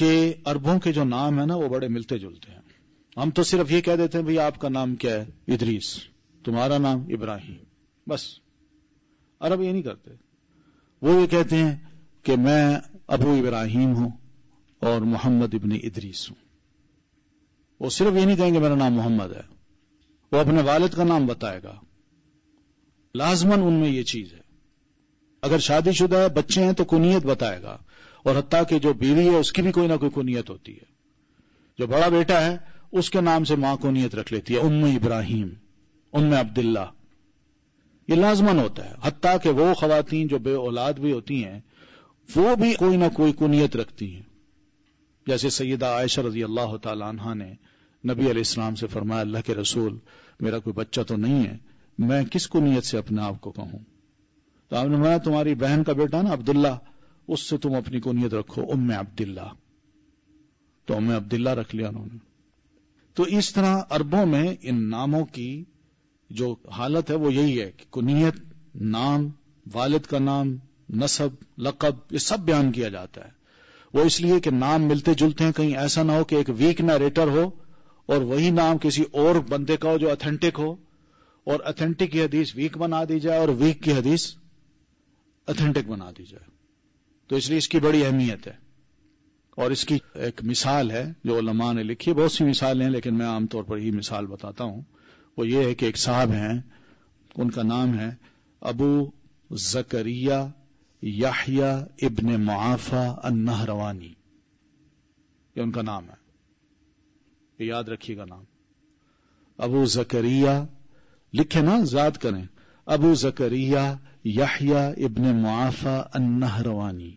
के अरबों के जो नाम है ना वो बड़े मिलते जुलते हैं हम तो सिर्फ ये कह देते हैं भाई आपका नाम क्या है इदरीस तुम्हारा नाम इब्राहिम बस अरब ये नहीं करते वो ये कहते हैं कि मैं अबू इब्राहिम हूं और मोहम्मद इबन इदरीस हूं वो सिर्फ ये नहीं कहेंगे मेरा नाम मोहम्मद है वो अपने वालिद का नाम बताएगा लाजमन उनमें ये चीज है अगर शादीशुदा है बच्चे हैं तो कुनीत बताएगा और हत्या की जो बीवी है उसकी भी कोई ना कोई कुनीयत होती है जो बड़ा बेटा है उसके नाम से मां को नियत रख लेती है उम इब्राहिम उम्म अब्दुल्ला ये लाजमन होता है हती कि वो खातन जो बे औलाद भी होती हैं वो भी कोई ना कोई कुनीयत रखती हैं जैसे सैदा आयशा रजी अल्लाह तहा ने नबी अलैहिस्सलाम से फरमाया अल्लाह के रसूल मेरा कोई बच्चा तो नहीं है मैं किस कुनीयत से अपने आप को कहूं तो आपने मैं तुम्हारी बहन का बेटा ना अब्दुल्ला उससे तुम अपनी कुनीयत रखो उम अब्दुल्ला तो उम अब्दुल्ला रख लिया उन्होंने तो इस तरह अरबों में इन नामों की जो हालत है वो यही है कि कुनीयत नाम वालिद का नाम नसब लकब ये सब बयान किया जाता है वो इसलिए कि नाम मिलते जुलते हैं कहीं ऐसा ना हो कि एक वीक नरेटर हो और वही नाम किसी और बंदे का हो जो अथेंटिक हो और अथेंटिक की हदीस वीक बना दी जाए और वीक की हदीस अथेंटिक बना दी जाए तो इसलिए इसकी बड़ी अहमियत है और इसकी एक मिसाल है जो उलमा ने लिखी है बहुत सी मिसालें हैं लेकिन मैं आमतौर पर ही मिसाल बताता हूं वो ये है कि एक साहब हैं उनका नाम है अबू जकरिया याहिया इब्न मुआफा अन्नहरवानी ये उनका नाम है ये याद रखिएगा नाम अबू जकरिया लिखे ना याद करें अबू जकरिया याहिया इब्न मुआफा अन्नहरवानी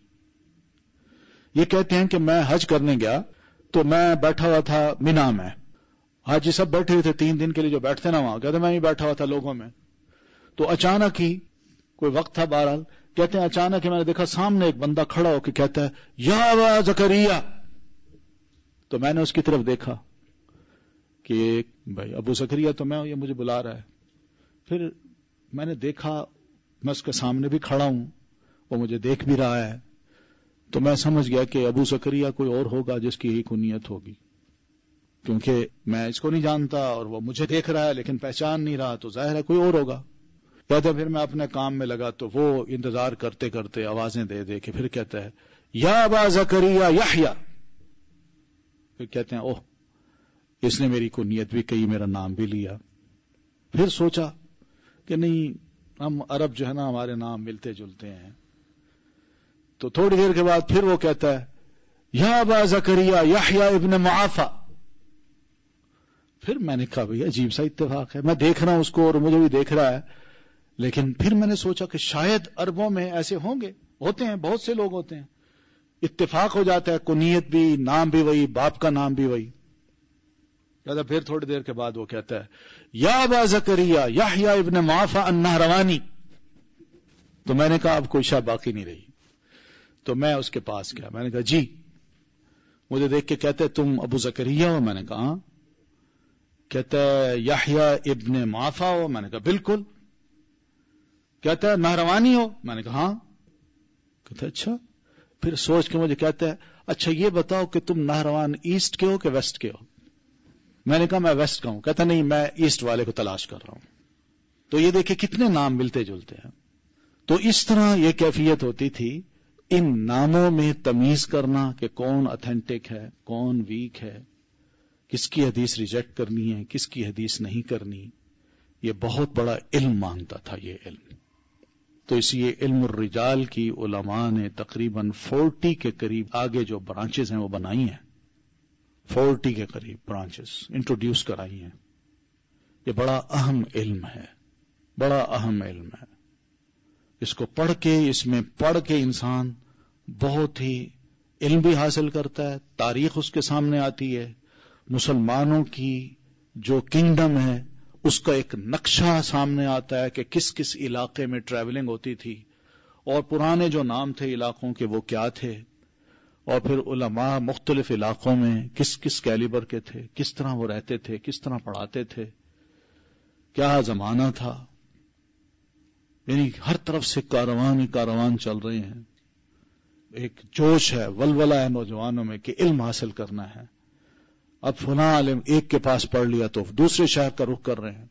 ये कहते हैं कि मैं हज करने गया तो मैं बैठा हुआ था मीना में जी सब बैठे हुए थे तीन दिन के लिए जो बैठते ना वहां कहते मैं भी बैठा हुआ था लोगों में तो अचानक ही कोई वक्त था बहरहाल कहते हैं अचानक ही मैंने देखा सामने एक बंदा खड़ा होकर कहता है या वाह जकरिया तो मैंने उसकी तरफ देखा कि भाई अबू जकरिया तो मैं ये मुझे बुला रहा है फिर मैंने देखा मैं उसके सामने भी खड़ा हूं वो मुझे देख भी रहा है तो मैं समझ गया कि अबू सकरिया कोई और होगा जिसकी ही कुनीत होगी क्योंकि मैं इसको नहीं जानता और वो मुझे देख रहा है लेकिन पहचान नहीं रहा तो जाहिर है कोई और होगा कहते तो फिर मैं अपने काम में लगा तो वो इंतजार करते करते आवाजें दे दे के फिर कहता है या अबा जकरिया याहिया फिर कहते हैं ओह इसने मेरी को नीयत भी कही मेरा नाम भी लिया फिर सोचा कि नहीं हम अरब जो है ना हमारे नाम मिलते जुलते हैं तो थोड़ी देर के बाद फिर वो कहता है या बाजकरिया याहिया इबन मुआफा फिर मैंने कहा भैया अजीब सा इत्तेफाक है मैं देख रहा हूं उसको और मुझे भी देख रहा है लेकिन फिर मैंने सोचा कि शायद अरबों में ऐसे होंगे होते हैं बहुत से लोग होते हैं इत्तेफाक हो जाता है कुनीत भी नाम भी वही बाप का नाम भी वही कहता फिर थोड़ी देर के बाद वो कहता है या बाजकरिया याहिया इबन मुआफा अन्ना रवानी तो मैंने कहा अब कोई शाह बाकी नहीं रही तो मैं उसके पास गया मैंने कहा जी मुझे देख के कहते तुम अबू जकरिया हो मैंने कहा हाँ। कहते याहिया इब्न माफा हो मैंने कहा बिल्कुल कहता है नहरवानी हो मैंने कहा हाँ कहते अच्छा फिर सोच के मुझे कहते हैं अच्छा ये बताओ कि तुम नहरवान ईस्ट के हो कि वेस्ट के हो मैंने कहा मैं वेस्ट का हूं कहता नहीं मैं ईस्ट वाले को तलाश कर रहा हूं तो ये देखिए कितने नाम मिलते जुलते हैं तो इस तरह यह कैफियत होती थी इन नामों में तमीज करना कि कौन अथेंटिक है कौन वीक है किसकी हदीस रिजेक्ट करनी है किसकी हदीस नहीं करनी ये बहुत बड़ा इल्म मांगता था ये इल्म तो इसलिए इल्म रिजाल की उलमा ने तकरीबन फोर्टी के करीब आगे जो ब्रांचेज हैं वो बनाई हैं फोर्टी के करीब ब्रांचेस इंट्रोड्यूस कराई हैं ये बड़ा अहम इल्म है बड़ा अहम इल्म है इसको पढ़ के इसमें पढ़ के इंसान बहुत ही इल्म भी हासिल करता है तारीख उसके सामने आती है मुसलमानों की जो किंगडम है उसका एक नक्शा सामने आता है कि किस किस इलाके में ट्रैवलिंग होती थी और पुराने जो नाम थे इलाकों के वो क्या थे और फिर उलमा मुख्तलिफ इलाकों में किस किस कैलिबर के थे किस तरह वो रहते थे किस तरह पढ़ाते थे क्या जमाना था यानी हर तरफ से कारवान ही कारवान चल रहे हैं एक जोश है वलवला है नौजवानों में कि इल्म हासिल करना है अब फुना आलिम एक के पास पढ़ लिया तो दूसरे शहर का रुख कर रहे हैं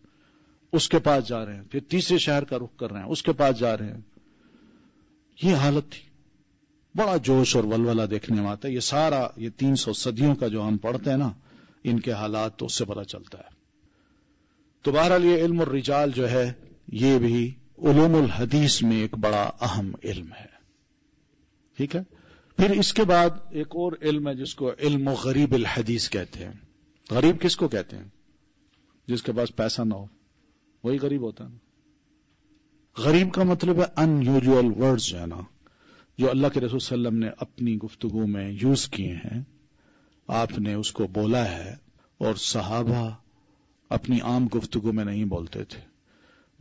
उसके पास जा रहे हैं फिर तीसरे शहर का रुख कर रहे हैं उसके पास जा रहे हैं ये हालत थी बड़ा जोश और वलवला देखने में आता है ये सारा ये तीन सौ सदियों का जो हम पढ़ते हैं ना इनके हालात तो उससे पता चलता है तो बहरहाल ये इल्म और रिजाल जो है ये भी उलूमुल हदीस में एक बड़ा अहम इल्म है ठीक है फिर इसके बाद एक और इल्म है जिसको इल्म गरीब अल हदीस कहते हैं गरीब किसको कहते हैं जिसके पास पैसा ना हो वही गरीब होता है ना गरीब का मतलब है अनयूजल वर्ड्स है ना जो अल्लाह के रसूल सल्लम ने अपनी गुफ्तगु में यूज किए हैं आपने उसको बोला है और सहाबा अपनी आम गुफ्तगु में नहीं बोलते थे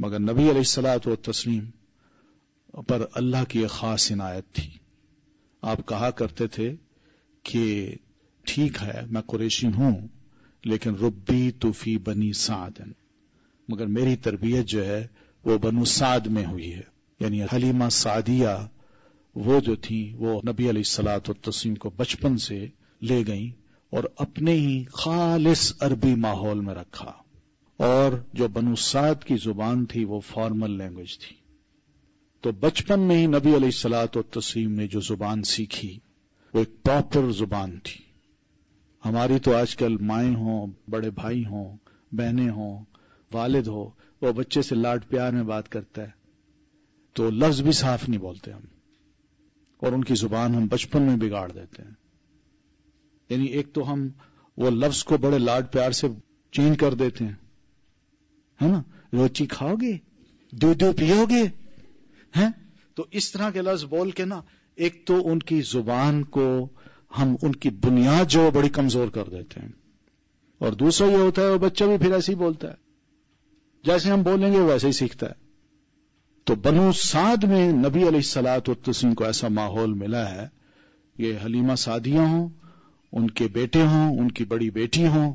मगर नबी सलात तस्लीम पर अल्लाह की एक खास इनायत थी आप कहा करते थे कि ठीक है मैं कुरेशी हूं लेकिन रुबी तूफी बनी सादन मगर मेरी तरबियत जो है वो बनु साद में हुई है यानी हलीमा सादिया वो जो थी वो नबी सलात तस्लीम को बचपन से ले गई और अपने ही खालिस अरबी माहौल में रखा और जो बनुसात की जुबान थी वो फॉर्मल लैंग्वेज थी तो बचपन में ही नबी अली सलात तस्लीम ने जो जुबान सीखी वो एक प्रॉपर जुबान थी हमारी तो आजकल माए हों बड़े भाई हों बहने हों वालिद हो वो बच्चे से लाड प्यार में बात करता है तो लफ्ज भी साफ नहीं बोलते हम और उनकी जुबान हम बचपन में बिगाड़ देते हैं यानी एक तो हम वो लफ्ज को बड़े लाड प्यार से चेंज कर देते हैं है ना रोटी खाओगे दूध पियोगे हैं तो इस तरह के लफ्ज बोल के ना एक तो उनकी जुबान को हम उनकी बुनियाद जो बड़ी कमजोर कर देते हैं और दूसरा ये होता है वो बच्चा भी फिर ऐसे ही बोलता है जैसे हम बोलेंगे वैसे ही सीखता है तो बनु साद में नबी अली सलात तस्म को ऐसा माहौल मिला है ये हलीमा सादिया हों उनके बेटे हों उनकी बड़ी बेटी हों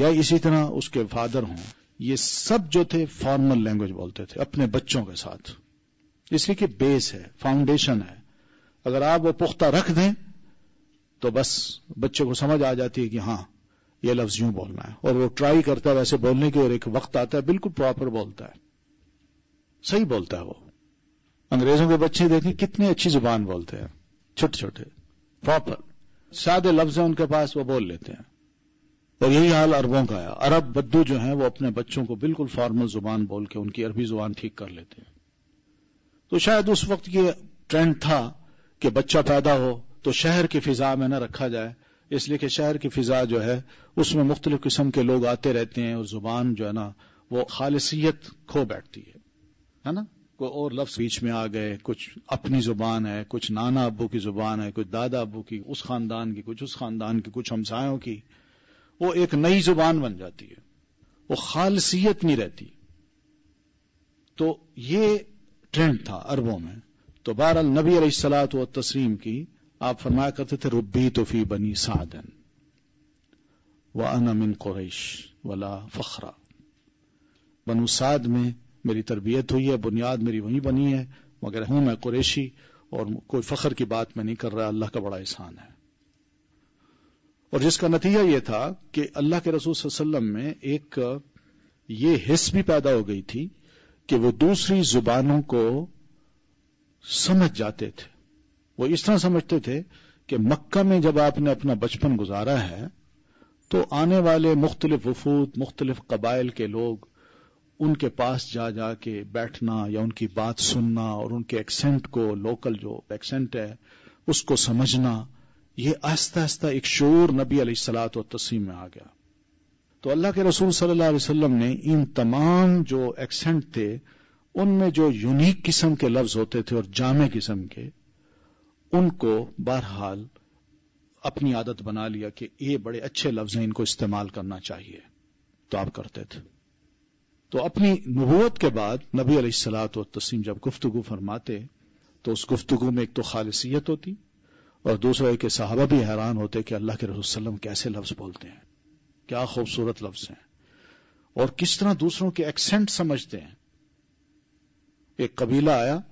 या इसी तरह उसके फादर हों ये सब जो थे फॉर्मल लैंग्वेज बोलते थे अपने बच्चों के साथ इसलिए कि बेस है फाउंडेशन है अगर आप वो पुख्ता रख दें तो बस बच्चे को समझ आ जाती है कि हाँ ये लफ्ज यूं बोलना है और वो ट्राई करता है वैसे बोलने की और एक वक्त आता है बिल्कुल प्रॉपर बोलता है सही बोलता है वो अंग्रेजों के बच्चे देखें कितनी अच्छी जुबान बोलते हैं छोटे छोटे प्रॉपर सादे लफ्ज हैं उनके पास वो बोल लेते हैं और तो यही हाल अरबों का है अरब बद्दू जो हैं वो अपने बच्चों को बिल्कुल फॉर्मल जुबान बोल के उनकी अरबी जुबान ठीक कर लेते हैं तो शायद उस वक्त ये ट्रेंड था कि बच्चा पैदा हो तो शहर की फिजा में न रखा जाए इसलिए कि शहर की फिजा जो है उसमें मुख्तलिफ किस्म के लोग आते रहते हैं और जुबान जो है ना वो खालसियत खो बैठती है है ना कोई और लफ्ज बीच में आ गए कुछ अपनी जुबान है कुछ नाना अबू की जुबान है कुछ दादा अबू की उस खानदान की कुछ उस खानदान की कुछ हमसायों की वो एक नई जुबान बन जाती है वो खालसियत नहीं रहती तो ये ट्रेंड था अरबों में तो बहरहाल नबी अलैहिस्सलात व तस्लीम की आप फरमाया करते थे रुबी तो फी बनी सादन व अनमिन कुरैश वला फखरा बनु साद में मेरी तरबियत हुई है बुनियाद मेरी वहीं बनी है मगर हूं मैं कुरैशी और कोई फखर की बात मैं नहीं कर रहा अल्लाह का बड़ा एहसान है और जिसका नतीजा यह था कि अल्लाह के रसूल वसल्लम में एक ये हिस्स भी पैदा हो गई थी कि वो दूसरी जुबानों को समझ जाते थे वो इस तरह समझते थे कि मक्का में जब आपने अपना बचपन गुजारा है तो आने वाले मुख्तलिफ वफूद मुख्तलिफ कबाइल के लोग उनके पास जा जा के बैठना या उनकी बात सुनना और उनके एक्सेंट को लोकल जो एक्सेंट है उसको समझना ये आस्ता आस्ता एक शोर नबी अली सलात तस्म में आ गया तो अल्लाह के रसूल सल्लल्लाहु अलैहि वसल्लम ने इन तमाम जो एक्सेंट थे उनमें जो यूनिक किस्म के लफ्ज होते थे और जामे किस्म के उनको बहरहाल अपनी आदत बना लिया कि ये बड़े अच्छे लफ्ज हैं इनको इस्तेमाल करना चाहिए तो आप करते थे तो अपनी नबूत के बाद नबी सलात तस्म जब गुफ्तगु फरमाते तो उस गुफ्तगु में एक तो खालसियत होती और दूसरा है साहबा भी हैरान होते कि अल्लाह के रसुल्लम कैसे लफ्ज़ बोलते हैं क्या खूबसूरत लफ्ज़ हैं और किस तरह दूसरों के एक्सेंट समझते हैं एक कबीला आया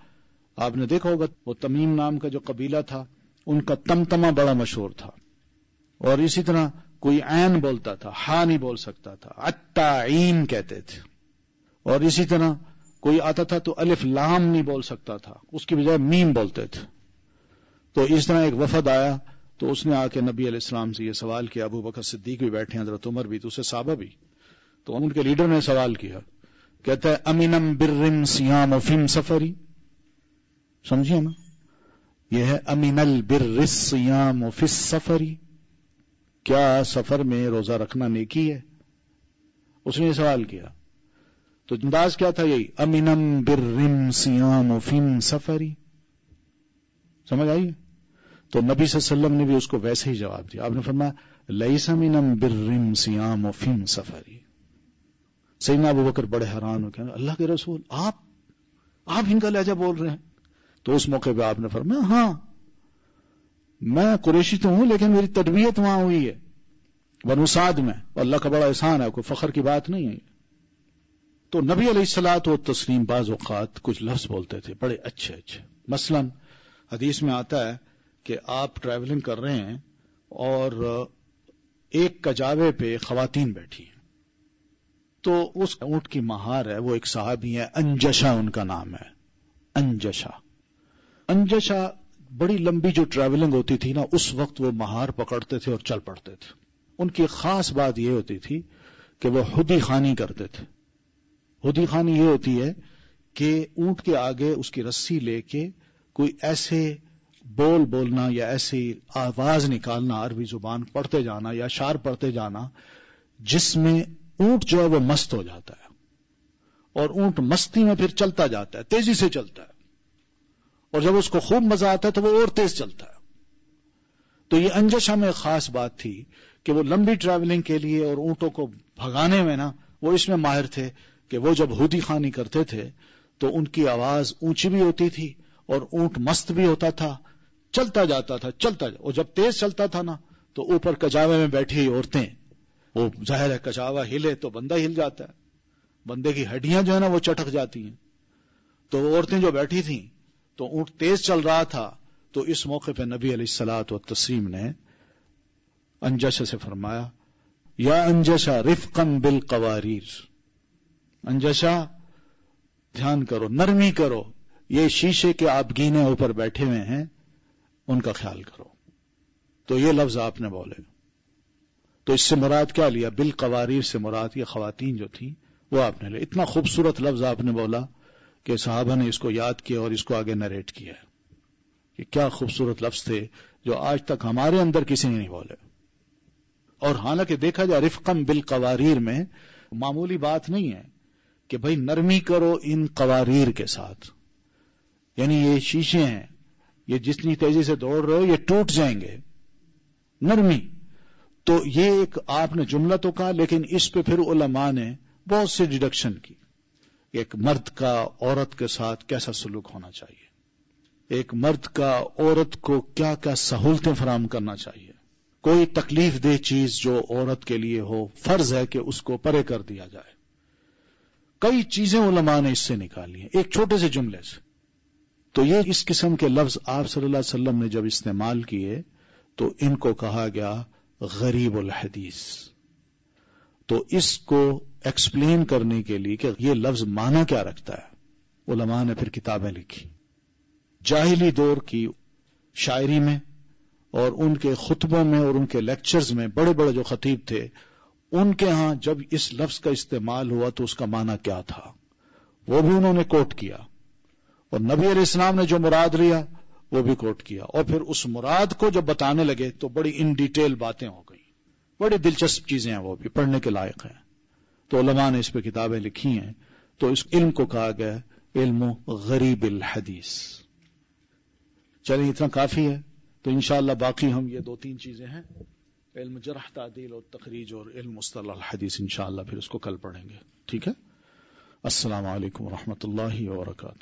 आपने देखा होगा वो तमीम नाम का जो कबीला था उनका तमतमा बड़ा मशहूर था और इसी तरह कोई ऐन बोलता था हा नहीं बोल सकता था अत्ताइन कहते थे और इसी तरह कोई आता था तो अलिफ लाम नहीं बोल सकता था उसकी बजाय मीम बोलते थे तो इस तरह एक वफद आया तो उसने आके नबी अलैहिस्सलाम से ये सवाल किया अबू बकर सिद्दीक भी बैठे हजरत उमर भी तो उसे साहबा भी तो उनके लीडर ने सवाल किया कहता है अमीनम बिर्रिम सियाम फिम सफरी समझिए ना यह है अमीनल बिर्रिस सियाम फिस सफरी क्या सफर में रोजा रखना नेकी है उसने ये सवाल किया तो अंदाज क्या था यही अमीनम बिर्रिम सियाम फिम सफरी समझ आई तो नबी वसल्लम ने भी उसको वैसे ही जवाब दिया आपने फरमा लईसा बिर्रिम सियाम वफिम सफरी सईना अबू बकर बड़े हैरान हो गए अल्लाह के रसूल आप आप इनका लहजा बोल रहे हैं तो उस मौके पर आपने फरमाया हाँ मैं कुरेशी तो हूं लेकिन मेरी तबीयत वहां हुई है वनुसाद में अल्लाह का बड़ा एहसान है कोई फखर की बात नहीं है तो नबी अलैहिस्सलात और तस्लीम बाजात कुछ लफ्ज बोलते थे बड़े अच्छे अच्छे मसलन हदीस में आता है कि आप ट्रैवलिंग कर रहे हैं और एक कजावे पे खातन बैठी हैं तो उस ऊंट की महार है वो एक साहबी है अंजशा उनका नाम है अंजशा अंजशा बड़ी लंबी जो ट्रैवलिंग होती थी ना उस वक्त वो महार पकड़ते थे और चल पड़ते थे उनकी खास बात यह होती थी कि वो हुदी खानी करते थे हुदी खानी ये होती है कि ऊंट के आगे उसकी रस्सी लेके कोई ऐसे बोल बोलना या ऐसी आवाज निकालना अरबी जुबान पढ़ते जाना या शार पढ़ते जाना जिसमें ऊंट जो है वो मस्त हो जाता है और ऊंट मस्ती में फिर चलता जाता है तेजी से चलता है और जब उसको खूब मजा आता है तो वो और तेज चलता है तो ये अंजशा में खास बात थी कि वो लंबी ट्रैवलिंग के लिए और ऊंटों को भगाने में ना वो इसमें माहिर थे कि वो जब हुदी खानी करते थे तो उनकी आवाज ऊंची भी होती थी और ऊंट मस्त भी होता था चलता जाता था चलता और जब तेज चलता था ना तो ऊपर कजावे में बैठी हुई औरतें वो जाहिर है कजावा हिले तो बंदा हिल जाता है बंदे की हड्डियां जो है ना वो चटक जाती हैं तो औरतें जो बैठी थी तो ऊंट तेज चल रहा था तो इस मौके पर नबी सलात व तस्लीम ने अंजशा से फरमाया या अंजशा रिफकन बिल कवारीर अंजशा ध्यान करो नरमी करो ये शीशे के आप गीने ऊपर बैठे हुए हैं उनका ख्याल करो तो ये लफ्ज आपने बोले तो इससे मुराद क्या लिया बिल कवारीर से मुराद ये खातन जो थी वो आपने लिया इतना खूबसूरत लफ्ज आपने बोला कि साहबा ने इसको याद किया और इसको आगे नरेट किया कि क्या खूबसूरत लफ्ज थे जो आज तक हमारे अंदर किसी ने नहीं बोले और हालांकि देखा जाए रिफकम बिल कवारीर में मामूली बात नहीं है कि भाई नरमी करो इन कवारीर के साथ यानी ये शीशे हैं ये जितनी तेजी से दौड़ रहे हो ये टूट जाएंगे नरमी तो ये एक आपने जुमला तो कहा लेकिन इस पे फिर उलमा ने बहुत सी डिडक्शन की एक मर्द का औरत के साथ कैसा सलूक होना चाहिए एक मर्द का औरत को क्या क्या सहूलतें फराहम करना चाहिए कोई तकलीफ दे चीज जो औरत के लिए हो फर्ज है कि उसको परे कर दिया जाए कई चीजें उलमा ने इससे निकाली हैं एक छोटे से जुमले से तो ये इस किस्म के लफ्ज आप सल्लल्लाहु अलैहि वसल्लम ने जब इस्तेमाल किए तो इनको कहा गया गरीबुल हदीस तो इसको एक्सप्लेन करने के लिए कि ये लफ्ज माना क्या रखता है उलमा ने फिर किताबें लिखी जाहिली दौर की शायरी में और उनके खुतबों में और उनके लेक्चर्स में बड़े बड़े जो खतीब थे उनके यहां जब इस लफ्ज का इस्तेमाल हुआ तो उसका माना क्या था वो भी उन्होंने कोट किया और नबी इस्लाम ने जो मुराद लिया वो भी कोट किया और फिर उस मुराद को जब बताने लगे तो बड़ी इन डिटेल बातें हो गई बड़ी दिलचस्प चीजें हैं वो भी पढ़ने के लायक हैं तो ने इस पर किताबें लिखी हैं तो इस इल्म को कहा गया इल्म गरीब हदीस चलिए इतना काफी है तो इनशाला बाकी हम ये दो तीन चीजें हैं इल्म जरह तादील और तखरीज और इल्म हदीस इनशाला फिर उसको कल पढ़ेंगे ठीक है असलकम वरहमल वर्का